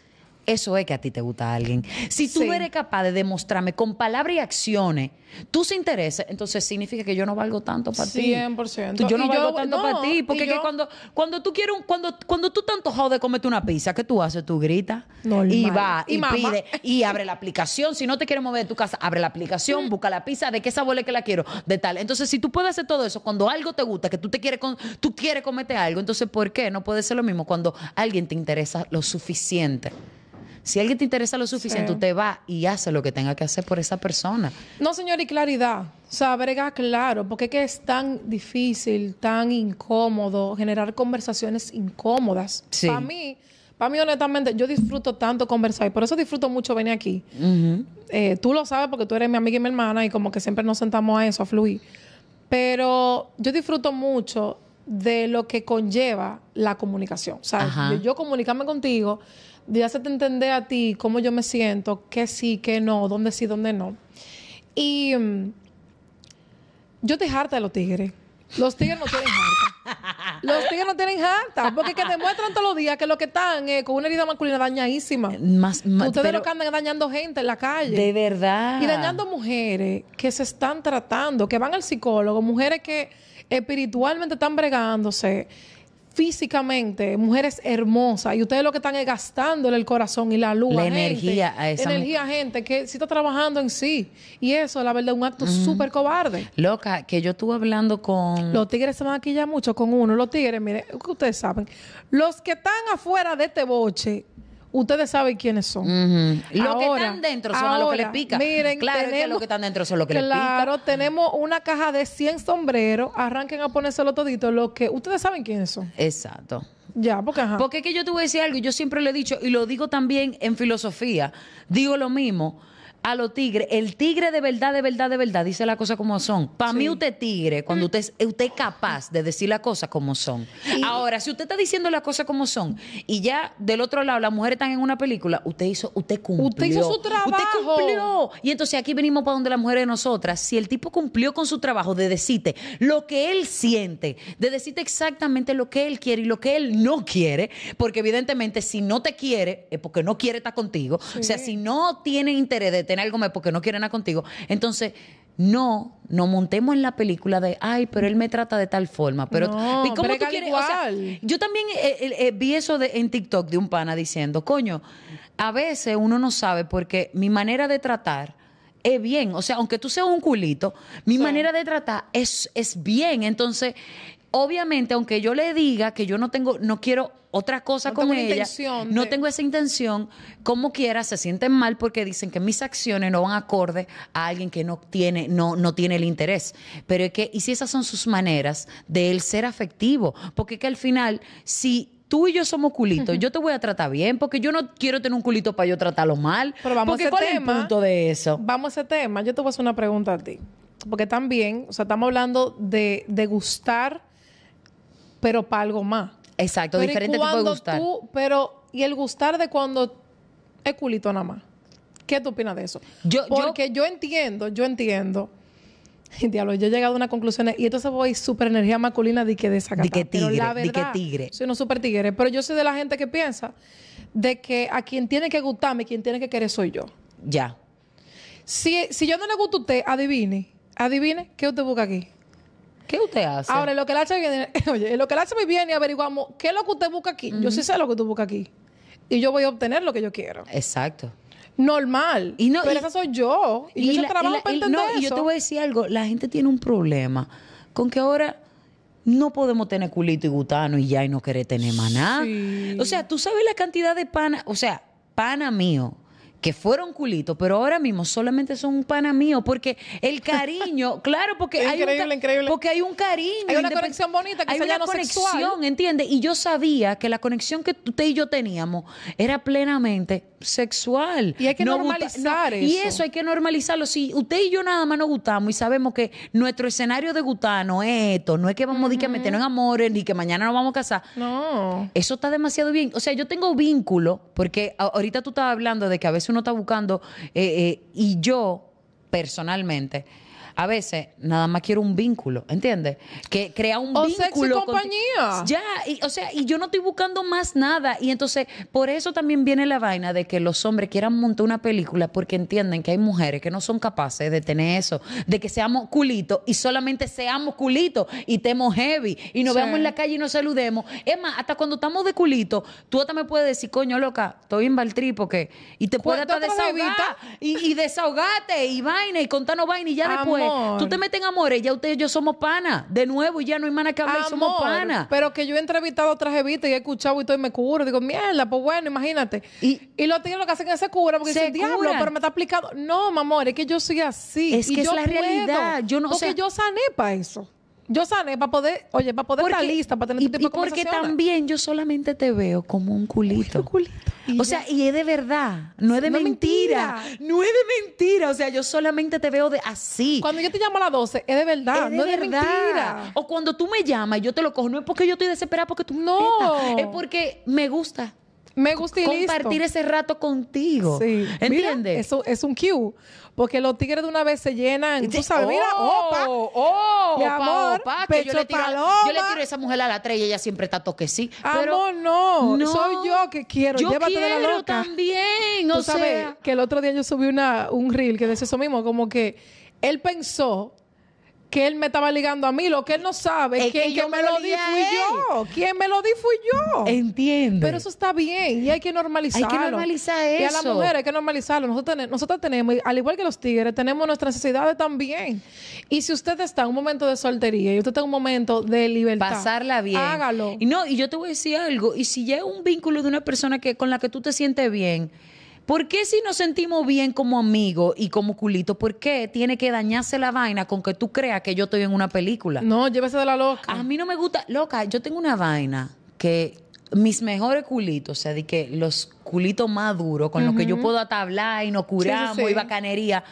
eso es que a ti te gusta alguien. Si tú eres capaz de demostrarme con palabras y acciones tus intereses, entonces significa que yo no valgo tanto para ti. 100%. yo no valgo tanto para ti, porque cuando, cuando tú quieres cuando, cuando tú tanto jodes comete una pizza, ¿qué tú haces? Tú gritas y va y, pide y abre la aplicación, si no te quieres mover de tu casa, abre la aplicación, busca la pizza, de qué sabor es que la quiero, de tal. Entonces, si tú puedes hacer todo eso cuando algo te gusta, que tú te quieres con, tú quieres cometer algo, entonces ¿por qué no puede ser lo mismo cuando alguien te interesa lo suficiente? Si alguien te interesa lo suficiente, tú te vas y haces lo que tenga que hacer por esa persona. No, señor, y claridad. O sea, brega claro, porque es es tan difícil, tan incómodo generar conversaciones incómodas. Para mí, para mí, honestamente, yo disfruto tanto conversar y por eso disfruto mucho venir aquí. Eh, tú lo sabes porque tú eres mi amiga y mi hermana y como que siempre nos sentamos a eso, a fluir. Pero yo disfruto mucho de lo que conlleva la comunicación. O sea, yo comunicarme contigo de hacerte entender a ti cómo yo me siento, qué sí, qué no, dónde sí, dónde no. Y mm, yo te harta de los tigres. Los tigres no tienen harta. Los tigres no tienen harta. Porque que demuestran todos los días que lo que están con una herida masculina dañadísima. Ustedes lo que andan dañando gente en la calle. De verdad. Y dañando mujeres que se están tratando, que van al psicólogo, mujeres que espiritualmente están bregándose físicamente, mujeres hermosas, y ustedes lo que están es gastándole el corazón y la luz. La energía a esa Energía a gente que sí está trabajando en sí. Y eso, la verdad, es un acto super súper cobarde. Loca, que yo estuve hablando con. Los tigres se maquillan mucho con uno. Los tigres, mire, ustedes saben, los que están afuera de este boche, ustedes saben quiénes son. Lo que están dentro son los a lo que les pica. Miren, claro es que lo que están dentro son lo que les pica. Claro, tenemos una caja de 100 sombreros, arranquen a ponérselo todito, que ustedes saben quiénes son. Exacto. Ya, porque ajá. Porque es que yo te voy a decir algo, y yo siempre lo he dicho, y lo digo también en filosofía, digo lo mismo a los tigres, el tigre de verdad, de verdad, de verdad, dice las cosas como son. Para mí usted tigre, cuando usted, es, usted capaz de decir las cosas como son. Ahora, si usted está diciendo las cosas como son y ya del otro lado las mujeres están en una película, usted hizo, usted cumplió. Usted hizo su trabajo. Usted cumplió. Y entonces aquí venimos para donde las mujeres de nosotras. Si el tipo cumplió con su trabajo de decirte lo que él siente, de decirte exactamente lo que él quiere y lo que él no quiere, porque evidentemente si no te quiere, es porque no quiere estar contigo. O sea, si no tiene interés de tener algo me porque no quieren nada contigo. Entonces, no, no montemos en la película de, ay, pero él me trata de tal forma. Pero, ¿y cómo tú quieres? yo también eh, eh, eh, vi eso de, en TikTok de un pana diciendo, coño, a veces uno no sabe porque mi manera de tratar es bien. O sea, aunque tú seas un culito, mi manera de tratar es, es bien. Entonces, obviamente, aunque yo le diga que yo no tengo, no quiero otra cosa con ella, no tengo esa intención, como quiera, se sienten mal porque dicen que mis acciones no van acorde a alguien que no tiene, no, no tiene el interés. Pero es que, y si esas son sus maneras de él ser afectivo, porque es que al final, si tú y yo somos culitos, yo te voy a tratar bien, porque yo no quiero tener un culito para yo tratarlo mal. Pero vamos a ese el punto de eso? Vamos a ese tema. Yo te voy a hacer una pregunta a ti. Porque también, o sea, estamos hablando de, de gustar pero para algo más. Exacto, diferente tipo de gustar. pero, y el gustar de cuando es culito nada más. ¿Qué tú opinas de eso? Yo, Porque yo, entiendo, yo entiendo. Diablo, yo he llegado a una conclusión y entonces voy súper energía masculina de que de esa De que tigre, de que tigre. Soy una súper tigre, pero yo soy de la gente que piensa de que a quien tiene que gustarme, quien tiene que querer soy yo. Ya. Si, si yo no le gusto a usted, adivine, adivine, ¿qué usted busca aquí? ¿Qué usted hace? Ahora, lo que la viene, oye, lo que viene y averiguamos qué es lo que usted busca aquí. Yo sí sé lo que tú buscas aquí. Y yo voy a obtener lo que yo quiero. Exacto. Normal. Y no, pero esa soy yo. Y, yo trabajo para entender eso. Y yo te voy a decir algo. La gente tiene un problema con que ahora no podemos tener culito y gutano y ya y no querer tener maná. O sea, tú sabes la cantidad de pana, o sea, pana mío que fueron culitos, pero ahora mismo solamente son un pana mío, porque el cariño, claro, porque hay un, hay un cariño, hay una conexión bonita, que hay una conexión, ¿entiendes? Y yo sabía que la conexión que usted y yo teníamos era plenamente sexual. Y hay que normalizar eso. Y eso hay que normalizarlo. Si usted y yo nada más nos gustamos y sabemos que nuestro escenario de no es esto, no es que vamos a -huh. a meternos en amores ni que mañana nos vamos a casar. No. Eso está demasiado bien. O sea, yo tengo vínculo, porque ahorita tú estabas hablando de que a veces uno está buscando, eh, eh, y yo personalmente a veces nada más quiero un vínculo, ¿entiendes? Que crea un o vínculo. O compañía. Ya, o sea, y yo no estoy buscando más nada. Y entonces, por eso también viene la vaina de que los hombres quieran montar una película porque entienden que hay mujeres que no son capaces de tener eso, de que seamos culitos y solamente seamos culitos y estemos heavy y nos veamos en la calle y nos saludemos. Es más, hasta cuando estamos de culito, tú hasta me puedes decir, coño, loca, estoy en Baltri porque. Y te puedes hasta desahogar. Y, y, desahogate y vaina y contanos vaina y ya después Tú te metes en amores, ya ustedes y yo somos pana. De nuevo, y ya no hay mana que somos pana. Pero que yo he entrevistado a otras revistas y he escuchado y todo y me cubro. Digo, mierda, pues bueno, imagínate. Y, los lo que hacen es se cura porque dicen, diablo, pero me está aplicando No, mi amor, es que yo soy así. Es que es la realidad. Yo no, porque yo sané para eso. Yo sané para poder, oye, para poder estar lista, para tener tipo y porque también yo solamente te veo como un culito. O sea, y es de verdad, no es de mentira. No es de mentira, o sea, yo solamente te veo de así. Cuando yo te llamo a las 12, es de verdad, no es de mentira. O cuando tú me llamas y yo te lo cojo, no es porque yo estoy desesperada porque tú no, es porque me gusta. Me gusta y Compartir ese rato contigo. Sí. ¿Entiendes? eso es un cue. Porque los tigres de una vez se llenan. Tú sabes, oh, mira, opa. Oh, opa, que pecho yo, le yo le tiro a esa mujer a la tres y ella siempre está toque sí. Pero no, no. Soy yo que quiero. Yo Llévate quiero de la también. tú sabes que el otro día yo subí una, un reel que decía eso mismo, como que él pensó que él me estaba ligando a mí. Lo que él no sabe es que, yo me lo di fui yo. ¿Quién me lo di fui yo. Entiendo. Pero eso está bien y hay que normalizarlo. Hay que normalizar eso. Y a la mujer hay que normalizarlo. Nosotros, nosotros tenemos, al igual que los tigres, tenemos nuestras necesidades también. Y si usted está en un momento de soltería y usted está en un momento de libertad. Pasarla bien. Hágalo. Y no, y yo te voy a decir algo. Y si ya llega un vínculo de una persona que con la que tú te sientes bien ¿Por qué si nos sentimos bien como amigos y como culito, por qué tiene que dañarse la vaina con que tú creas que yo estoy en una película? No, llévese de la loca. A mí no me gusta, loca, yo tengo una vaina que mis mejores culitos, o sea, de que los culitos más duros, con los que yo puedo atablar y nos curamos y bacanería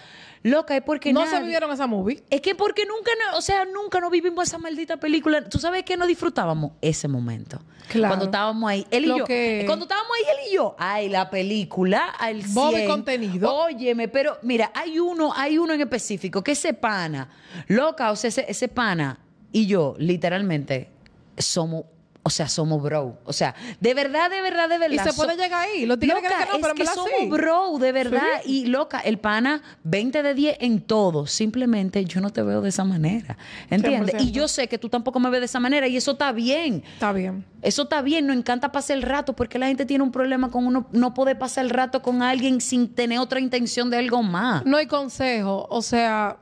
Loca, es porque no se vivieron esa movie. Es que porque nunca, no, o sea, nunca no vivimos esa maldita película. ¿Tú sabes que no disfrutábamos? Ese momento. Claro. Cuando estábamos ahí, él y Lo yo. Que... Cuando estábamos ahí, él y yo. Ay, la película, al Bobby contenido. Óyeme, pero mira, hay uno, hay uno en específico que es pana, loca, o sea, ese, ese pana y yo, literalmente, somos o sea, somos bro. O sea, de verdad, de verdad, de verdad. Y se puede llegar ahí. Lo tiene que no, pero es que somos bro, de verdad. Y loca, el pana 20 de 10 en todo. Simplemente yo no te veo de esa manera. ¿Entiendes? Y yo sé que tú tampoco me ves de esa manera. Y eso está bien. Está bien. Eso está bien. Nos encanta pasar el rato porque la gente tiene un problema con uno no puede pasar el rato con alguien sin tener otra intención de algo más. No hay consejo. O sea...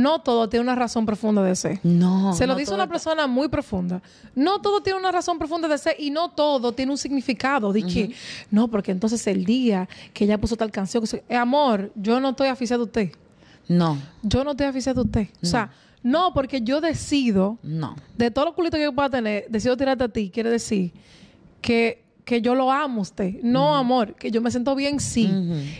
No todo tiene una razón profunda de ser. No. Se lo dice una persona muy profunda. No todo tiene una razón profunda de ser y no todo tiene un significado. Dije, no, porque entonces el día que ella puso tal canción, que eh, amor, yo no estoy aficionado a usted. No. Yo no estoy aficionado a usted. O sea, no, porque yo decido, no. de todos los culitos que yo pueda tener, decido tirarte a ti. Quiere decir que que yo lo amo usted. No, amor, que yo me siento bien, sí.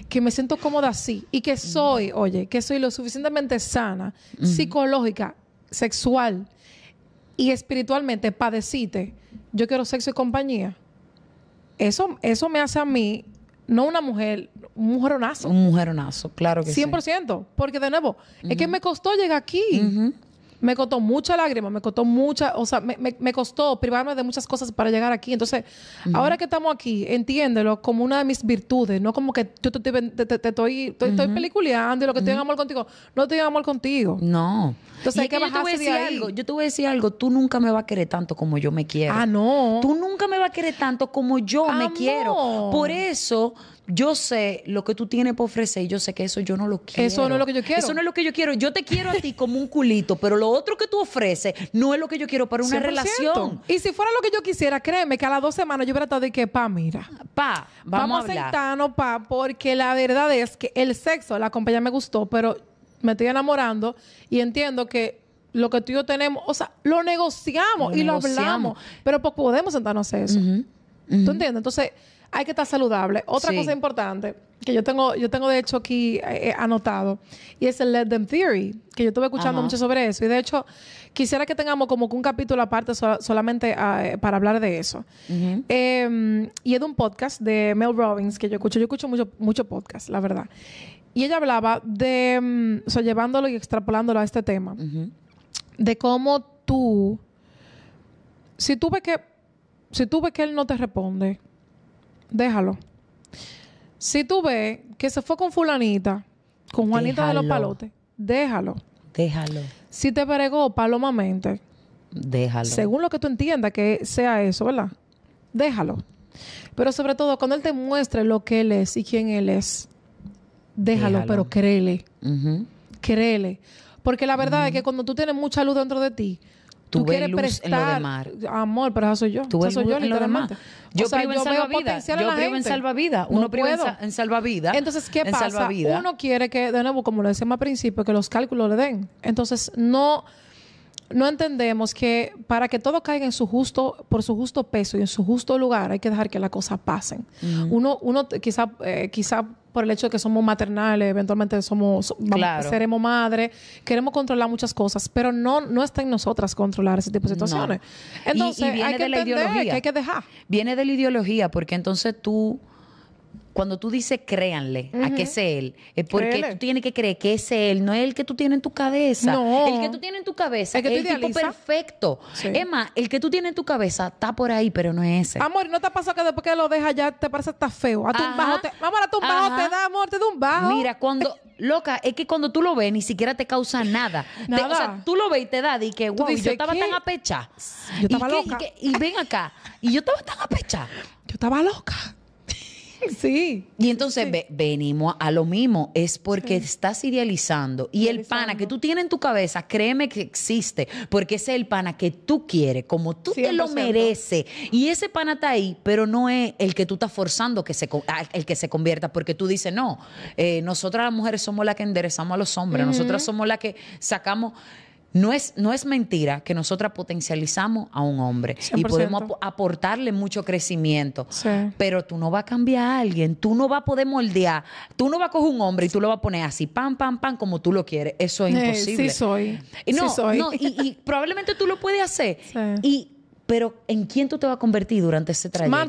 Que me siento cómoda, sí. Y que soy, oye, que soy lo suficientemente sana, psicológica, sexual y espiritualmente, padecite. Yo quiero sexo y compañía. Eso, eso me hace a mí no una mujer, un mujeronazo. Un mujeronazo, claro que 100%, sí. 100%, porque de nuevo, es que me costó llegar aquí me costó mucha lágrima, me costó mucha, o sea, me, costó privarme de muchas cosas para llegar aquí. Entonces, ahora que estamos aquí, entiéndelo como una de mis virtudes, no como que yo te, estoy, peliculeando y lo que estoy en amor contigo, no estoy en amor contigo. No. Entonces hay que, a decir algo, yo te voy a decir algo, tú nunca me vas a querer tanto como yo me quiero. Ah, no. Tú nunca me vas a querer tanto como yo me quiero. Por eso yo sé lo que tú tienes por ofrecer y yo sé que eso yo no lo quiero. Eso no es lo que yo quiero. Eso no es lo que yo quiero. Yo te quiero a ti como un culito, pero lo otro que tú ofreces no es lo que yo quiero para una relación. Y si fuera lo que yo quisiera, créeme que a las dos semanas yo hubiera estado de que, pa, mira. Pa, vamos, a, sentarnos, pa, porque la verdad es que el sexo, la compañía me gustó, pero me estoy enamorando y entiendo que lo que tú y yo tenemos, o sea, lo negociamos y lo hablamos, pero pues podemos sentarnos a eso. ¿Tú entiendes? Entonces hay que estar saludable. Otra cosa importante que yo tengo, yo tengo de hecho aquí eh, eh, anotado, y es el Let Them Theory, que yo estuve escuchando mucho sobre eso. Y de hecho, quisiera que tengamos como que un capítulo aparte solamente ah, eh, para hablar de eso. Em, y es de un podcast de Mel Robbins que yo escucho. Yo escucho mucho, mucho podcast, la verdad. Y ella hablaba de, mm, o sea, llevándolo y extrapolándolo a este tema, de cómo tú, si tú ves que, si tú ves que él no te responde, déjalo. Si tú ves que se fue con fulanita, con Juanita de los palotes, déjalo. Déjalo. Si te peregó palomamente, déjalo. Según lo que tú entiendas que sea eso, ¿verdad? Déjalo. Pero sobre todo, cuando él te muestre lo que él es y quién él es, déjalo, pero créele. Créele. Porque la verdad es que cuando tú tienes mucha luz dentro de ti, Tú quieres prestar amor, pero eso soy yo. Tú eso soy yo, en Lo demás. Yo o en salvavidas. Yo en, salvavidas. Uno primero. en, salvavidas. Entonces, ¿qué pasa? Uno quiere que, de nuevo, como lo decíamos al principio, que los cálculos le den. Entonces, no no entendemos que para que todo caiga en su justo, por su justo peso y en su justo lugar, hay que dejar que las cosas pasen. Uno, uno quizá, eh, quizá por el hecho de que somos maternales, eventualmente somos seremos madres. queremos controlar muchas cosas, pero no no está en nosotras controlar ese tipo de situaciones. Entonces, hay que hay que dejar. Viene de la ideología porque entonces tú cuando tú dices créanle a que es él, porque tú tienes que creer que es él, no es el que tú tienes en tu cabeza. El que tú tienes en tu cabeza el que es tipo perfecto. Emma, el que tú tienes en tu cabeza está por ahí, pero no es ese. Amor, ¿no te pasa pasado que después que lo dejas ya te parece hasta feo? A tu bajo te, a tu bajo te da, amor, te da un bajo. Mira, cuando, loca, es que cuando tú lo ves ni siquiera te causa nada. nada. o sea, tú lo ves y te da y que, wow, yo estaba tan apecha. Yo estaba loca. y ven acá, y yo estaba tan apecha. Yo estaba loca. Sí. Y entonces venimos a lo mismo, es porque estás idealizando. Y el pana que tú tienes en tu cabeza, créeme que existe, porque ese es el pana que tú quieres, como tú te lo mereces. Y ese pana está ahí, pero no es el que tú estás forzando que se, el que se convierta, porque tú dices, no, eh, nosotras las mujeres somos las que enderezamos a los hombres, nosotras somos las que sacamos... No es, no es mentira que nosotras potencializamos a un hombre y podemos aportarle mucho crecimiento. Pero tú no vas a cambiar a alguien, tú no vas a poder moldear, tú no vas a coger un hombre y tú lo vas a poner así, pam, pam, pam, como tú lo quieres. Eso es eh, imposible. soy. no, sí soy. y, probablemente tú lo puedes hacer. Y pero ¿en quién tú te vas a convertir durante ese trayecto?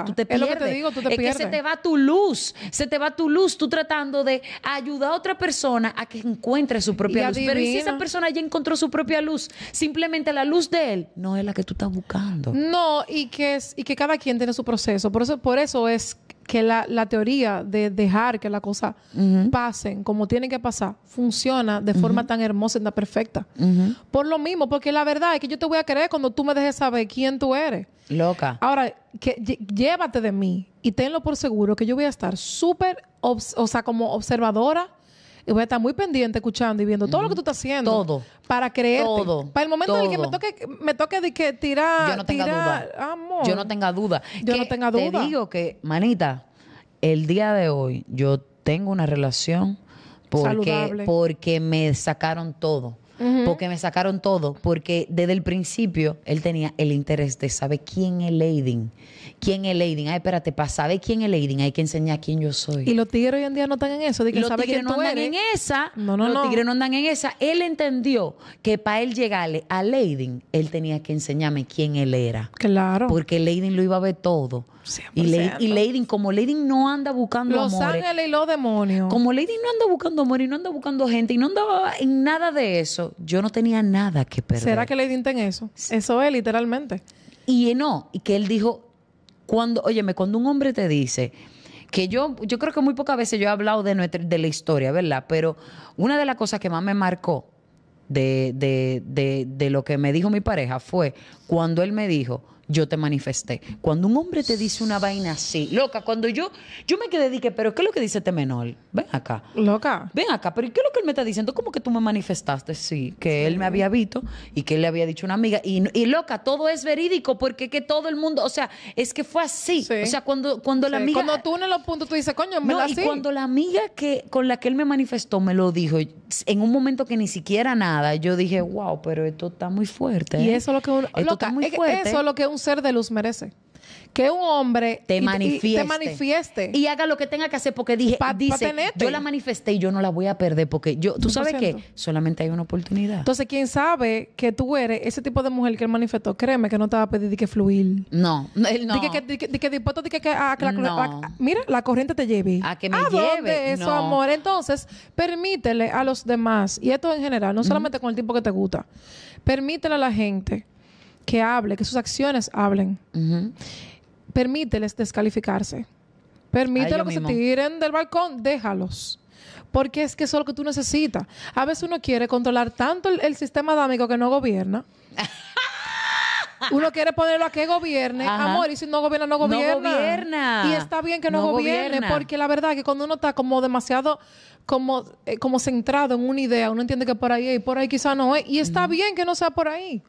tú te Es lo que te digo, tú te que se te va tu luz, se te va tu luz, tú tratando de ayudar a otra persona a que encuentre su propia luz. Pero si esa persona ya encontró su propia luz? Simplemente la luz de él no es la que tú estás buscando. No, y que, es, y que cada quien tiene su proceso. Por eso, por eso es que la, teoría de dejar que las cosas pasen como tienen que pasar funciona de forma tan hermosa y tan perfecta. Por lo mismo, porque la verdad es que yo te voy a querer cuando tú me dejes saber quién tú eres. Loca. Ahora, que, llévate de mí y tenlo por seguro que yo voy a estar súper, o sea, como observadora y voy a estar muy pendiente escuchando y viendo todo lo que tú estás haciendo. Todo. Para creer Para el momento en el que me toque, me toque tirar. Yo no tenga duda. Amor. Yo no tenga duda. Yo no tenga duda. Te digo que, manita, el día de hoy yo tengo una relación porque, Saludable. porque me sacaron todo porque me sacaron todo, porque desde el principio él tenía el interés de saber quién es Leiding, quién es Leiding. Ay, espérate, para saber quién es Leiding hay que enseñar quién yo soy. Y los tigres hoy en día no están en eso, los tigres no andan en esa, no, no, los tigres no andan en esa. Él entendió que para él llegarle a Leiding, él tenía que enseñarme quién él era. Claro. Porque Leiding lo iba a ver todo. Y, Lady, como Lady no anda buscando amor. Los ángeles y los demonios. Como Lady no anda buscando amor y no anda buscando gente y no andaba en nada de eso, yo no tenía nada que perder. ¿Será que Lady está en eso? Eso es, literalmente. Y eh, no, y que él dijo, cuando, óyeme, cuando un hombre te dice que yo, yo creo que muy pocas veces yo he hablado de, nuestra, de la historia, ¿verdad? Pero una de las cosas que más me marcó de, de lo que me dijo mi pareja fue cuando él me dijo, yo te manifesté. Cuando un hombre te dice una vaina así, loca, cuando yo, yo me quedé, dije, pero ¿qué es lo que dice este Ven acá. Loca. Ven acá, pero ¿qué es lo que él me está diciendo? Como que tú me manifestaste, sí, que él me había visto y que él le había dicho a una amiga. Y, y, loca, todo es verídico porque que todo el mundo, o sea, es que fue así. O sea, cuando, cuando la amiga... Cuando tú en los puntos tú dices, coño, me no, y cuando la amiga que, con la que él me manifestó me lo dijo, en un momento que ni siquiera nada, yo dije, wow, pero esto está muy fuerte. Y ¿eh? eso es lo que Eso es lo que un ser de luz merece. Que un hombre te, manifieste. Y, haga lo que tenga que hacer porque dije, yo la manifesté y yo no la voy a perder porque yo, tú sabes que solamente hay una oportunidad. Entonces, quién sabe que tú eres ese tipo de mujer que él manifestó, créeme que no te va a pedir que fluir. No, él no. que, dispuesto, que, mira, la corriente te lleve. A que me lleve. eso, amor. Entonces, permítele a los demás, y esto en general, no solamente con el tipo que te gusta, permítele a la gente que hable, que sus acciones hablen. Permíteles descalificarse. Permítelo que se tiren del balcón, déjalos. Porque es que eso es lo que tú necesitas. A veces uno quiere controlar tanto el, sistema adámico que no gobierna. uno quiere ponerlo a que gobierne, amor, y si no gobierna, no gobierna. Y está bien que no, gobierne, gobierna. porque la verdad es que cuando uno está como demasiado como, eh, como centrado en una idea, uno entiende que por ahí es y por ahí quizá no es, y está bien que no sea por ahí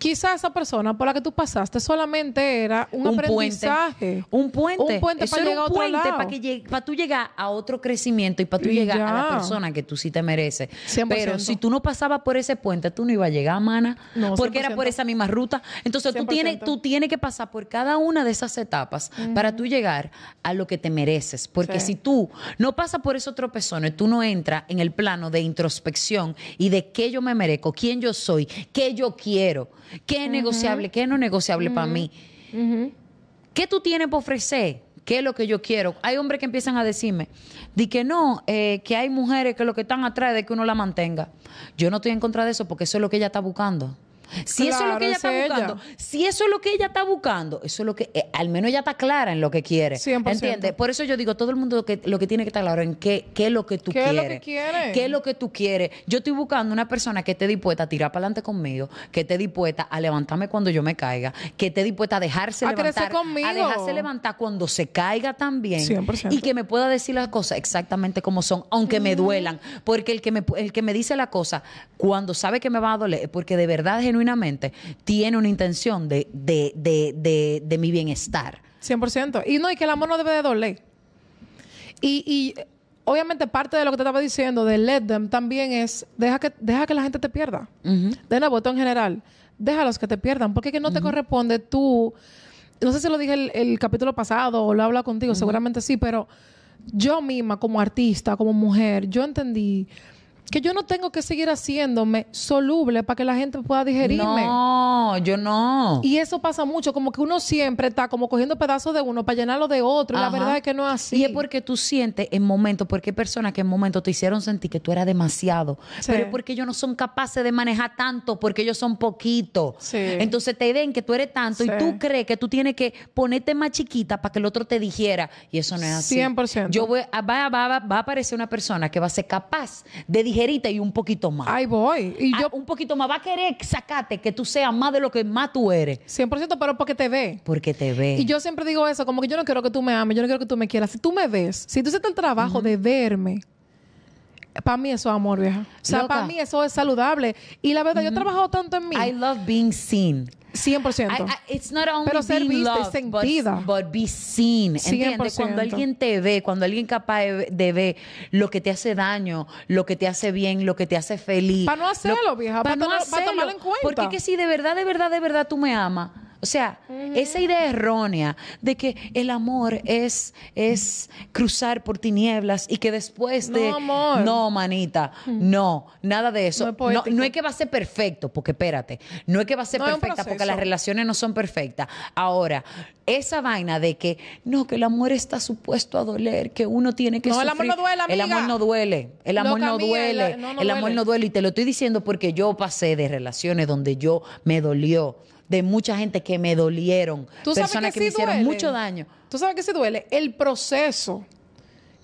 quizá esa persona por la que tú pasaste solamente era un, aprendizaje. Un puente. Un puente para llegar a otro lado. Para, que para tú llegar a otro crecimiento y para tú llegar a la persona que tú sí te mereces. Pero si tú no pasabas por ese puente, tú no ibas a llegar, a mana, porque era por esa misma ruta. Entonces tú tienes, tú tienes que pasar por cada una de esas etapas para tú llegar a lo que te mereces. Porque si tú no pasas por esos y tú no entras en el plano de introspección y de qué yo me merezco, quién yo soy, qué yo quiero. ¿Qué es negociable? ¿Qué no negociable para mí? ¿Qué tú tienes para ofrecer? ¿Qué es lo que yo quiero? Hay hombres que empiezan a decirme, di que no, eh, que hay mujeres que lo que están atrás es de que uno la mantenga. Yo no estoy en contra de eso porque eso es lo que ella está buscando. Si eso es lo que ella está buscando, si eso es lo que ella está buscando, eso es lo que, eh, al menos ya está clara en lo que quiere. 100%. Por eso yo digo, todo el mundo lo que, lo que tiene que estar claro en qué, es lo que tú quieres. ¿Qué es lo que es lo que tú quieres? Yo estoy buscando una persona que esté dispuesta a tirar para adelante conmigo, que esté dispuesta a levantarme cuando yo me caiga, que esté dispuesta a dejarse levantar. A dejarse levantar cuando se caiga también. Y que me pueda decir las cosas exactamente como son, aunque me duelan. Porque el que me, el que me dice la cosa cuando sabe que me va a doler, porque de verdad, es tiene una intención de, mi bienestar. 100%. Y no, y que el amor no debe de doler. Y, obviamente parte de lo que te estaba diciendo de let them también es deja que, deja que la gente te pierda. De nuevo, botón en general. los que te pierdan, porque que no te corresponde tú. No sé si lo dije el, capítulo pasado o lo habla contigo, seguramente sí, pero yo misma como artista, como mujer, yo entendí que yo no tengo que seguir haciéndome soluble para que la gente pueda digerirme. No, yo no. Y eso pasa mucho, como que uno siempre está como cogiendo pedazos de uno para llenarlo de otro. la verdad es que no es así. Y es porque tú sientes en momentos, porque hay personas que en momentos te hicieron sentir que tú eras demasiado. Pero es porque ellos no son capaces de manejar tanto, porque ellos son poquitos. Entonces te den que tú eres tanto y tú crees que tú tienes que ponerte más chiquita para que el otro te digiera. Y eso no es así. 100%. Yo voy, va, a aparecer una persona que va a ser capaz de digerir y un poquito más. ay voy. Y ah, yo... un poquito más. Va a querer sacarte que tú seas más de lo que más tú eres. 100%, pero porque te ve. Porque te ve. Y yo siempre digo eso, como que yo no quiero que tú me ames, yo no quiero que tú me quieras. Si tú me ves, si tú haces el trabajo de verme, para mí eso es amor, vieja. O sea, para mí eso es saludable. Y la verdad, yo he mm-hmm. trabajado tanto en mí. I love being seen. 100%. it's not only Pero ser vista loved, sentida. But, but be seen. 100%. Cuando alguien te ve, cuando alguien capaz de, ver lo que te hace daño, lo que te hace bien, lo que te hace feliz. Para no hacerlo, vieja. Para no, tomarlo en cuenta. Porque que si de verdad, de verdad, de verdad tú me amas o sea, esa idea errónea de que el amor es, es cruzar por tinieblas y que después de... No, amor. no manita, no, nada de eso. No es, que va a ser perfecto, porque espérate, no es que va a ser perfecta porque las relaciones no son perfectas. Ahora, esa vaina de que no, que el amor está supuesto a doler, que uno tiene que... No, el amor no duele. El amor no duele, el amor no, duele, el, amor no duele. Y te lo estoy diciendo porque yo pasé de relaciones donde yo me dolió de mucha gente que me dolieron, ¿Tú sabes personas que, sí hicieron duele? mucho daño. Tú sabes que sí duele el proceso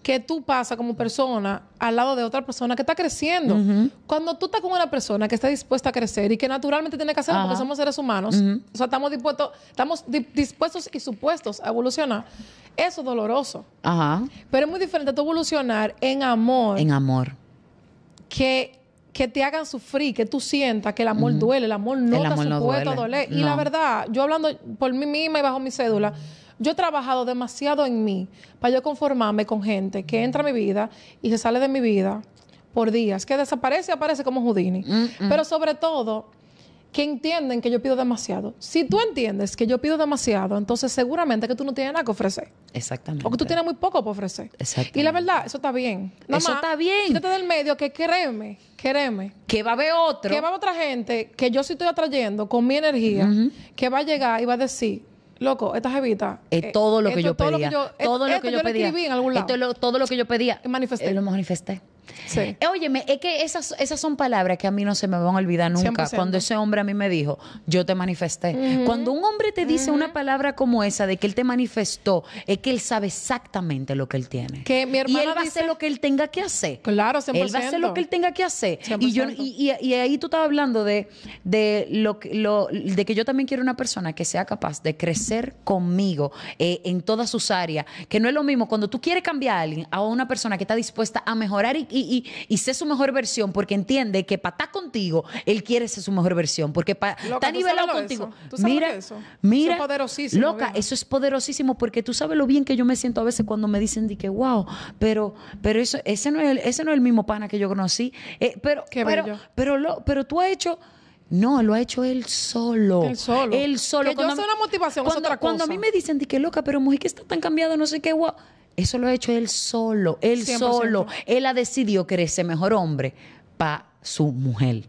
que tú pasas como persona al lado de otra persona que está creciendo. Cuando tú estás con una persona que está dispuesta a crecer y que naturalmente tiene que hacerlo porque somos seres humanos, o sea, estamos dispuestos, estamos dispuestos y supuestos a evolucionar. Eso es doloroso. Pero es muy diferente tú evolucionar en amor. En amor. Que que te hagan sufrir, que tú sientas que el amor duele, el amor no te está a doler. Y la verdad, yo hablando por mí misma y bajo mi cédula, yo he trabajado demasiado en mí para yo conformarme con gente que entra a mi vida y se sale de mi vida por días, que desaparece y aparece como Houdini. Mm, mm. Pero sobre todo, que entienden que yo pido demasiado. Si tú entiendes que yo pido demasiado, entonces seguramente que tú no tienes nada que ofrecer. Exactamente. O que tú tienes muy poco para ofrecer. Exactamente. Y la verdad, eso está bien. Nada eso está bien. Quítate del medio que créeme, créeme. Que va a haber otro. Que va a haber otra gente que yo sí estoy atrayendo con mi energía, que va a llegar y va a decir, Loco, esta jevita. Es eh, todo lo que yo pedía. Todo lo que yo pedía. Y es lo, todo lo que yo pedía. Manifesté. lo manifesté. Sí. Eh, óyeme, es que esas, esas son palabras que a mí no se me van a olvidar nunca. Cuando ese hombre a mí me dijo, yo te manifesté. Cuando un hombre te dice una palabra como esa de que él te manifestó, es que él sabe exactamente lo que él tiene. Que mi hermana y él va a hacer lo que él tenga que hacer. Claro, 100%. Él va a hacer lo que él tenga que hacer. Y, y, ahí tú estabas hablando de, lo, de que yo también quiero una persona que sea capaz de crecer conmigo eh, en todas sus áreas. Que no es lo mismo cuando tú quieres cambiar a alguien, a una persona que está dispuesta a mejorar y y, y, sé su mejor versión porque entiende que para estar contigo, él quiere ser su mejor versión. Porque para estar nivelado contigo. ¿Tú mira, eso? mira. es poderosísimo. Loca, eso es poderosísimo porque tú sabes lo bien que yo me siento a veces cuando me dicen di que, wow, pero, pero eso, ese, no es el, ese no el mismo pana que yo conocí. Eh, pero, pero, pero, lo, pero tú has hecho. No, lo ha hecho él solo. Él solo. Él solo. Que yo soy la motivación, cuando, otra cosa. Cuando a mí me dicen, di que loca, pero mujer que está tan cambiado, no sé qué, guau. Wow. Eso lo ha hecho él solo, él solo. Él ha decidido que ese mejor hombre para su mujer.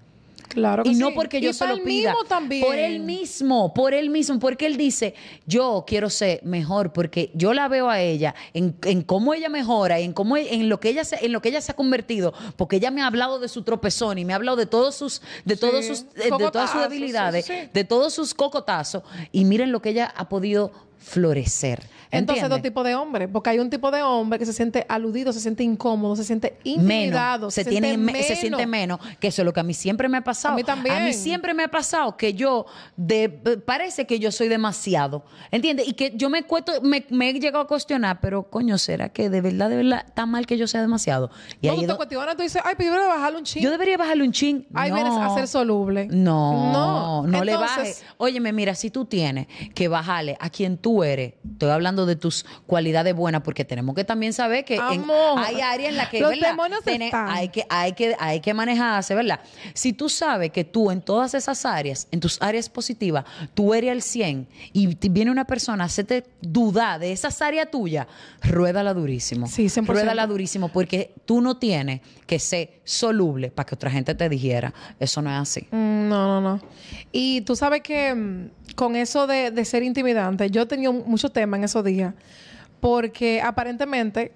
Claro y no porque yo se lo pida. También. Por él mismo, por él mismo, porque él dice, yo quiero ser mejor porque yo la veo a ella en, cómo ella mejora, en cómo e, en lo que ella se, en lo que ella se ha convertido, porque ella me ha hablado de su tropezón y me ha hablado de todos sus de todos sus eh, de, todas sus debilidades, de todos sus cocotazos y miren lo que ella ha podido florecer. Entonces, dos tipos de hombres, porque hay un tipo de hombre que se siente aludido, se siente incómodo, se siente intimidado, se, tiene, siente menos. se siente menos, que eso es lo que a mí siempre me ha pasado. A mí también. A mí siempre me ha pasado que yo, parece que yo soy demasiado, ¿entiendes? Y que yo me, cuento, me, me, he llegado a cuestionar, pero coño, ¿será que de verdad, de verdad, está mal que yo sea demasiado? Y ahí tú te cuestionas, tú dices, ay, pero yo debería bajarle un chin. Yo debería bajarle un chin. Ay, no. vienes a ser soluble. No, no, no le bajes. Óyeme, mira, si tú tienes que bajarle a quien tú tú eres. Estoy hablando de tus cualidades buenas porque tenemos que también saber que hay áreas en las que, hay que hay que hay que manejarse, ¿verdad? Si tú sabes que tú en todas esas áreas, en tus áreas positivas, tú eres al 100 y viene una persona a hacerte duda de esas áreas tuyas, ruédala durísimo. Sí, 100%. Ruédala durísimo porque tú no tienes que ser soluble para que otra gente te dijera, eso no es así. Mm, no, no, no. Y tú sabes que mm, con eso de, ser intimidante, yo he tenido mucho tema en esos días, porque aparentemente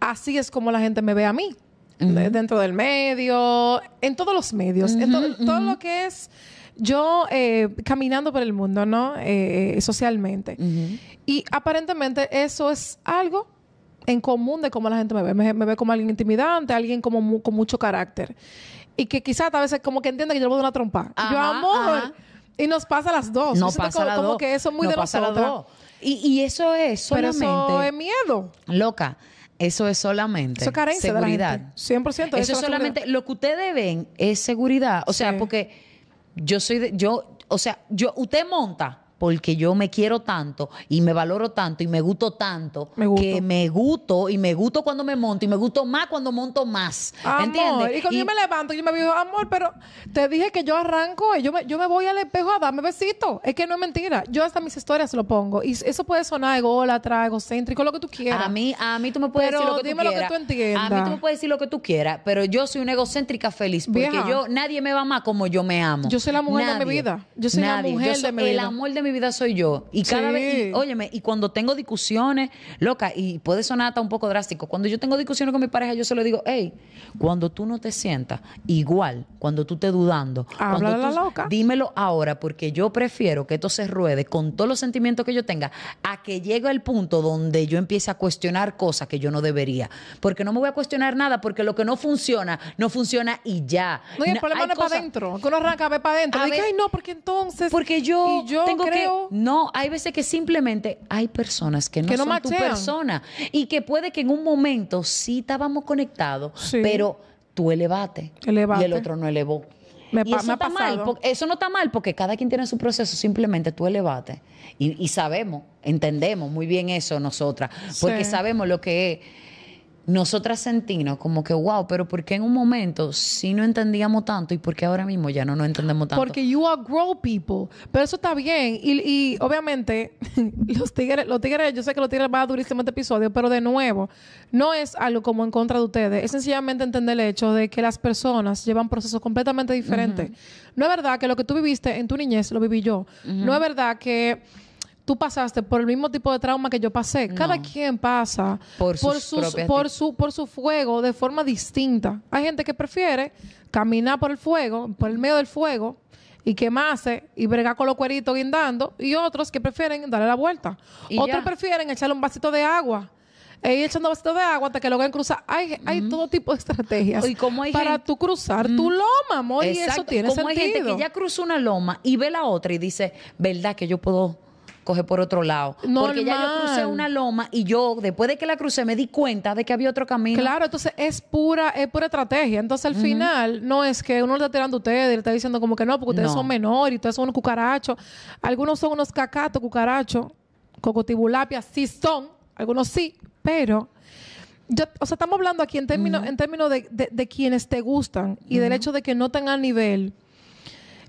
así es como la gente me ve a mí. Dentro del medio, en todos los medios, en todo lo que es yo eh, caminando por el mundo, ¿no? Eh, eh, socialmente. Y aparentemente eso es algo en común de cómo la gente me ve. Me, ve como alguien intimidante, alguien como con mucho carácter. Y que quizás a veces como que entienda que yo le voy a una trompa. yo, amor, y nos pasa las dos. No pasa como, las como que eso es muy de pasa las dos. Y, y, eso es solamente. eso es miedo. Loca. Eso es solamente eso es carencia seguridad. 100%. Eso, es solamente. Lo que ustedes ven es seguridad. O sea, porque yo soy. yo, o sea, yo, usted monta porque yo me quiero tanto y me valoro tanto y me gusto tanto que me gusto y me gusto cuando me monto y me gusto más cuando monto más. ¿Entiendes? Y cuando yo me levanto, yo me digo, amor, pero te dije que yo arranco y yo me, yo me voy al espejo a darme besito. Es que no es mentira. Yo hasta mis historias lo pongo. Y eso puede sonar ególatra, egocéntrico, lo que tú quieras. A mí, a mí tú me puedes decir lo que tú quieras. Lo que tú A mí tú me puedes decir lo que tú quieras, pero yo soy una egocéntrica feliz porque yo nadie me va más como yo me amo. Yo soy la mujer de mi vida. Yo soy la mujer de mi vida. El amor mi vida soy yo. Y cada vez, y, óyeme, y cuando tengo discusiones, loca, y puede sonar hasta un poco drástico, cuando yo tengo discusiones con mi pareja, yo se lo digo, hey, cuando tú no te sientas igual, cuando tú te dudando, cuando la loca. dímelo ahora, porque yo prefiero que esto se ruede con todos los sentimientos que yo tenga, a que llegue el punto donde yo empiece a cuestionar cosas que yo no debería. Porque no me voy a cuestionar nada, porque lo que no funciona, no funciona y ya. No, y el problema no es para adentro. arranca para adentro. ay, no, porque entonces. Porque yo, yo tengo no, hay veces que simplemente hay personas que no, son tu persona y que puede que en un momento sí estábamos conectados, pero tú elevaste, y el otro no elevó. Me eso, eso no está mal porque cada quien tiene su proceso, simplemente tú elevate. Y, sabemos, entendemos muy bien eso nosotras, porque sabemos lo que es nosotras sentimos como que, wow, pero ¿por qué en un momento sí no entendíamos tanto y por qué ahora mismo ya no nos entendemos tanto? Porque you are grown people. Pero eso está bien. Y, obviamente, los tigres, los tigres, yo sé que los tigres van a durísimo este episodio, pero de nuevo, no es algo como en contra de ustedes. Es sencillamente entender el hecho de que las personas llevan procesos completamente diferentes. No es verdad que lo que tú viviste en tu niñez lo viví yo. No es verdad que tú pasaste por el mismo tipo de trauma que yo pasé. Cada quien pasa por, por, su, por su fuego de forma distinta. Hay gente que prefiere caminar por el fuego, por el medio del fuego, y quemarse y bregar con los cueritos guindando, y otros que prefieren darle la vuelta. otros prefieren echarle un vasito de agua. E ir echando vasito de agua hasta que lo logren cruzar. Hay, hay todo tipo de estrategias para tu cruzar tu loma, amor, y eso tiene como sentido. Hay gente que ya cruzó una loma y ve la otra y dice, ¿verdad que yo puedo coge por otro lado. Porque ya yo crucé una loma y yo, después de que la crucé, me di cuenta de que había otro camino. Claro, entonces es pura, es pura estrategia. Entonces al final no es que uno le está tirando a ustedes, y le está diciendo como que no, porque ustedes son menores y ustedes son unos cucarachos. Algunos son unos cacatos, cucarachos, cocotibulapias, sí son, algunos sí, pero yo, o sea, estamos hablando aquí en términos, en términos de, quienes te gustan y del hecho de que no tengan nivel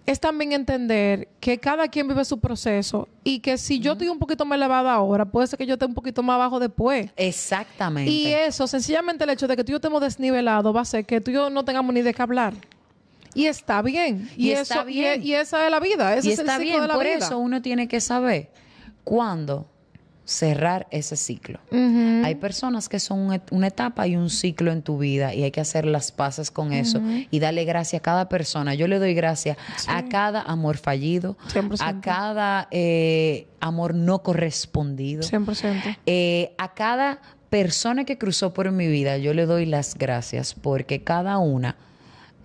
es también entender que cada quien vive su proceso y que si yo estoy un poquito más elevada ahora, puede ser que yo esté un poquito más abajo después. Exactamente. Y eso, sencillamente el hecho de que tú y yo estemos desnivelado va a ser que tú y yo no tengamos ni de qué hablar. Y está bien. Y, está bien. Y, esa es la vida. Ese y es está el ciclo bien. de la Por eso uno tiene que saber cuándo cerrar ese ciclo. Hay personas que son una etapa y un ciclo en tu vida y hay que hacer las paces con eso y darle gracias a cada persona. Yo le doy gracias a cada amor fallido, a cada eh, amor no correspondido, eh, a cada persona que cruzó por mi vida. Yo le doy las gracias porque cada una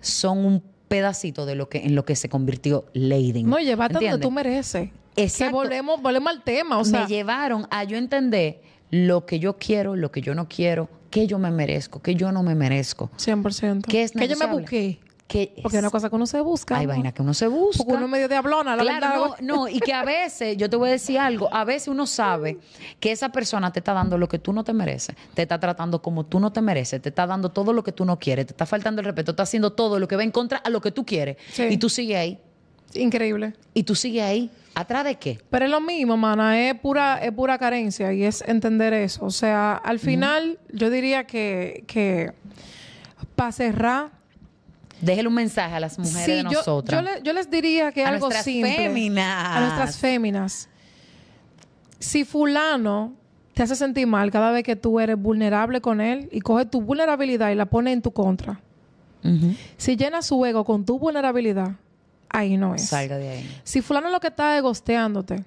son un pedacito de lo que en lo que se convirtió Lady. No, lleva donde tú mereces. Exacto. Que volvemos, volvemos al tema. O sea. Me llevaron a yo entender lo que yo quiero, lo que yo no quiero, que yo me merezco, que yo no me merezco. 100%. Que es Que yo me busqué. Porque es una cosa que uno se busca. Hay vaina que uno se busca. Porque uno medio diablona, la verdad. No, y que a veces, yo te voy a decir algo, a veces uno sabe que esa persona te está dando lo que tú no te mereces, te está tratando como tú no te mereces, te está dando todo lo que tú no quieres, te está faltando el respeto, está haciendo todo lo que va en contra a lo que tú quieres. Y tú sigues ahí Increíble. Y tú sigues ahí. ¿Atrás de qué? Pero es lo mismo, mana. Es pura, es pura carencia y es entender eso. O sea, al final, yo diría que, que para cerrar, Déjele un mensaje a las mujeres nosotras. Yo, les diría que algo nuestras Féminas. A nuestras féminas. Si fulano te hace sentir mal cada vez que tú eres vulnerable con él y coge tu vulnerabilidad y la pone en tu contra. Si llena su ego con tu vulnerabilidad, ahí no es. Salga de ahí. Si fulano lo que está degosteándote,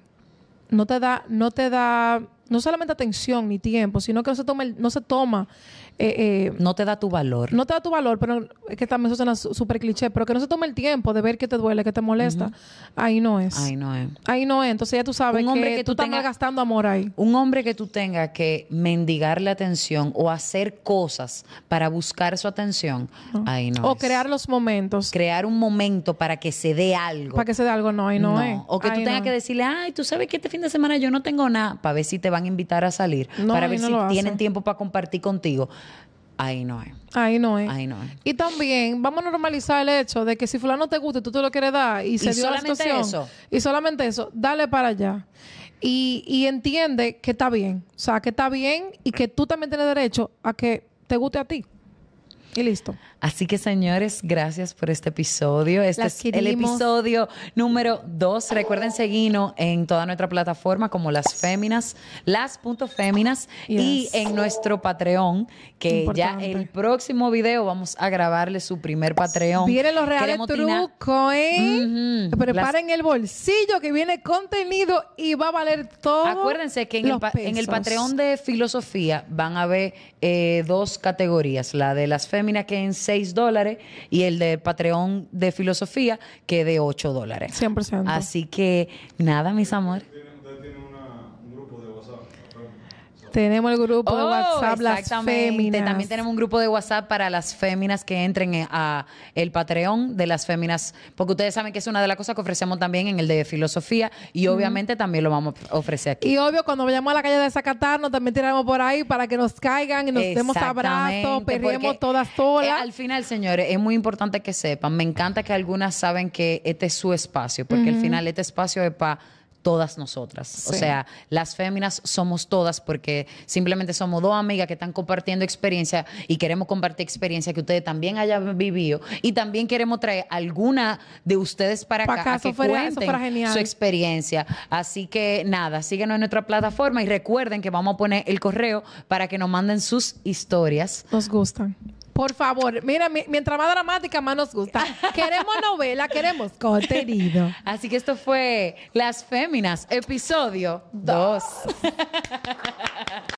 no te da, no te da, no solamente atención ni tiempo, sino que no se toma, no se toma eh, eh, no te da tu valor. No te da tu valor, pero es que también eso suena súper cliché, pero que no se tome el tiempo de ver que te duele, que te molesta. Ahí no es. Ahí no es. Ahí no es. Entonces ya tú sabes un hombre que, tú, tengas gastando amor ahí. Un hombre que tú tengas que mendigar la atención o hacer cosas para buscar su atención, ahí no O crear los momentos. Crear un momento para que se dé algo. Para que se dé algo, no, ahí no, es. O que tú tengas que decirle, ay, tú sabes que este fin de semana yo no tengo nada, para ver si te van a invitar a salir, para ver si tienen tiempo para compartir contigo. Ahí no es. Ahí no es. Ahí no es. Y también vamos a normalizar el hecho de que si fulano te gusta y tú te lo quieres dar y se dio la situación, eso. Y solamente eso, dale para allá. Y, y entiende que está bien. O sea, que está bien y que tú también tienes derecho a que te guste a ti. Y listo. Así que señores, gracias por este episodio. Este es el episodio número 2. Recuerden seguirnos en toda nuestra plataforma como Las Féminas, las.féminas y en nuestro Patreon, que ya en el próximo video vamos a grabarle su primer Patreon. miren los reales trucos, ¿eh? Preparen el bolsillo que viene contenido y va a valer todo. Acuérdense que en, el, en Patreon de filosofía van a ver eh, dos categorías, la de las féminas termina que en 6 dólares, y el de Patreon de Filosofía, que de 8 dólares. 100%. Así que nada, mis amores. Tenemos el grupo de oh, WhatsApp Las Féminas. También tenemos un grupo de WhatsApp para las féminas que entren a el Patreon de las féminas, porque ustedes saben que es una de las cosas que ofrecemos también en el de filosofía y obviamente también lo vamos a ofrecer aquí. Y obvio, cuando vayamos a la calle de nos también tiramos por ahí para que nos caigan y nos demos abrazos, perriemos todas solas. Eh, al final, señores, es muy importante que sepan. Me encanta que algunas saben que este es su espacio, porque al final este espacio es para todas nosotras. O sea, las féminas somos todas porque simplemente somos dos amigas que están compartiendo experiencia y queremos compartir experiencia que ustedes también hayan vivido y también queremos traer alguna de ustedes para, acá, que cuenten su experiencia. Así que nada, síguenos en nuestra plataforma y recuerden que vamos a poner el correo para que nos manden sus historias. Nos gustan. Por favor, mira, mientras más dramática, más nos gusta. Queremos novela, queremos contenido. Así que esto fue Las Féminas, episodio 2.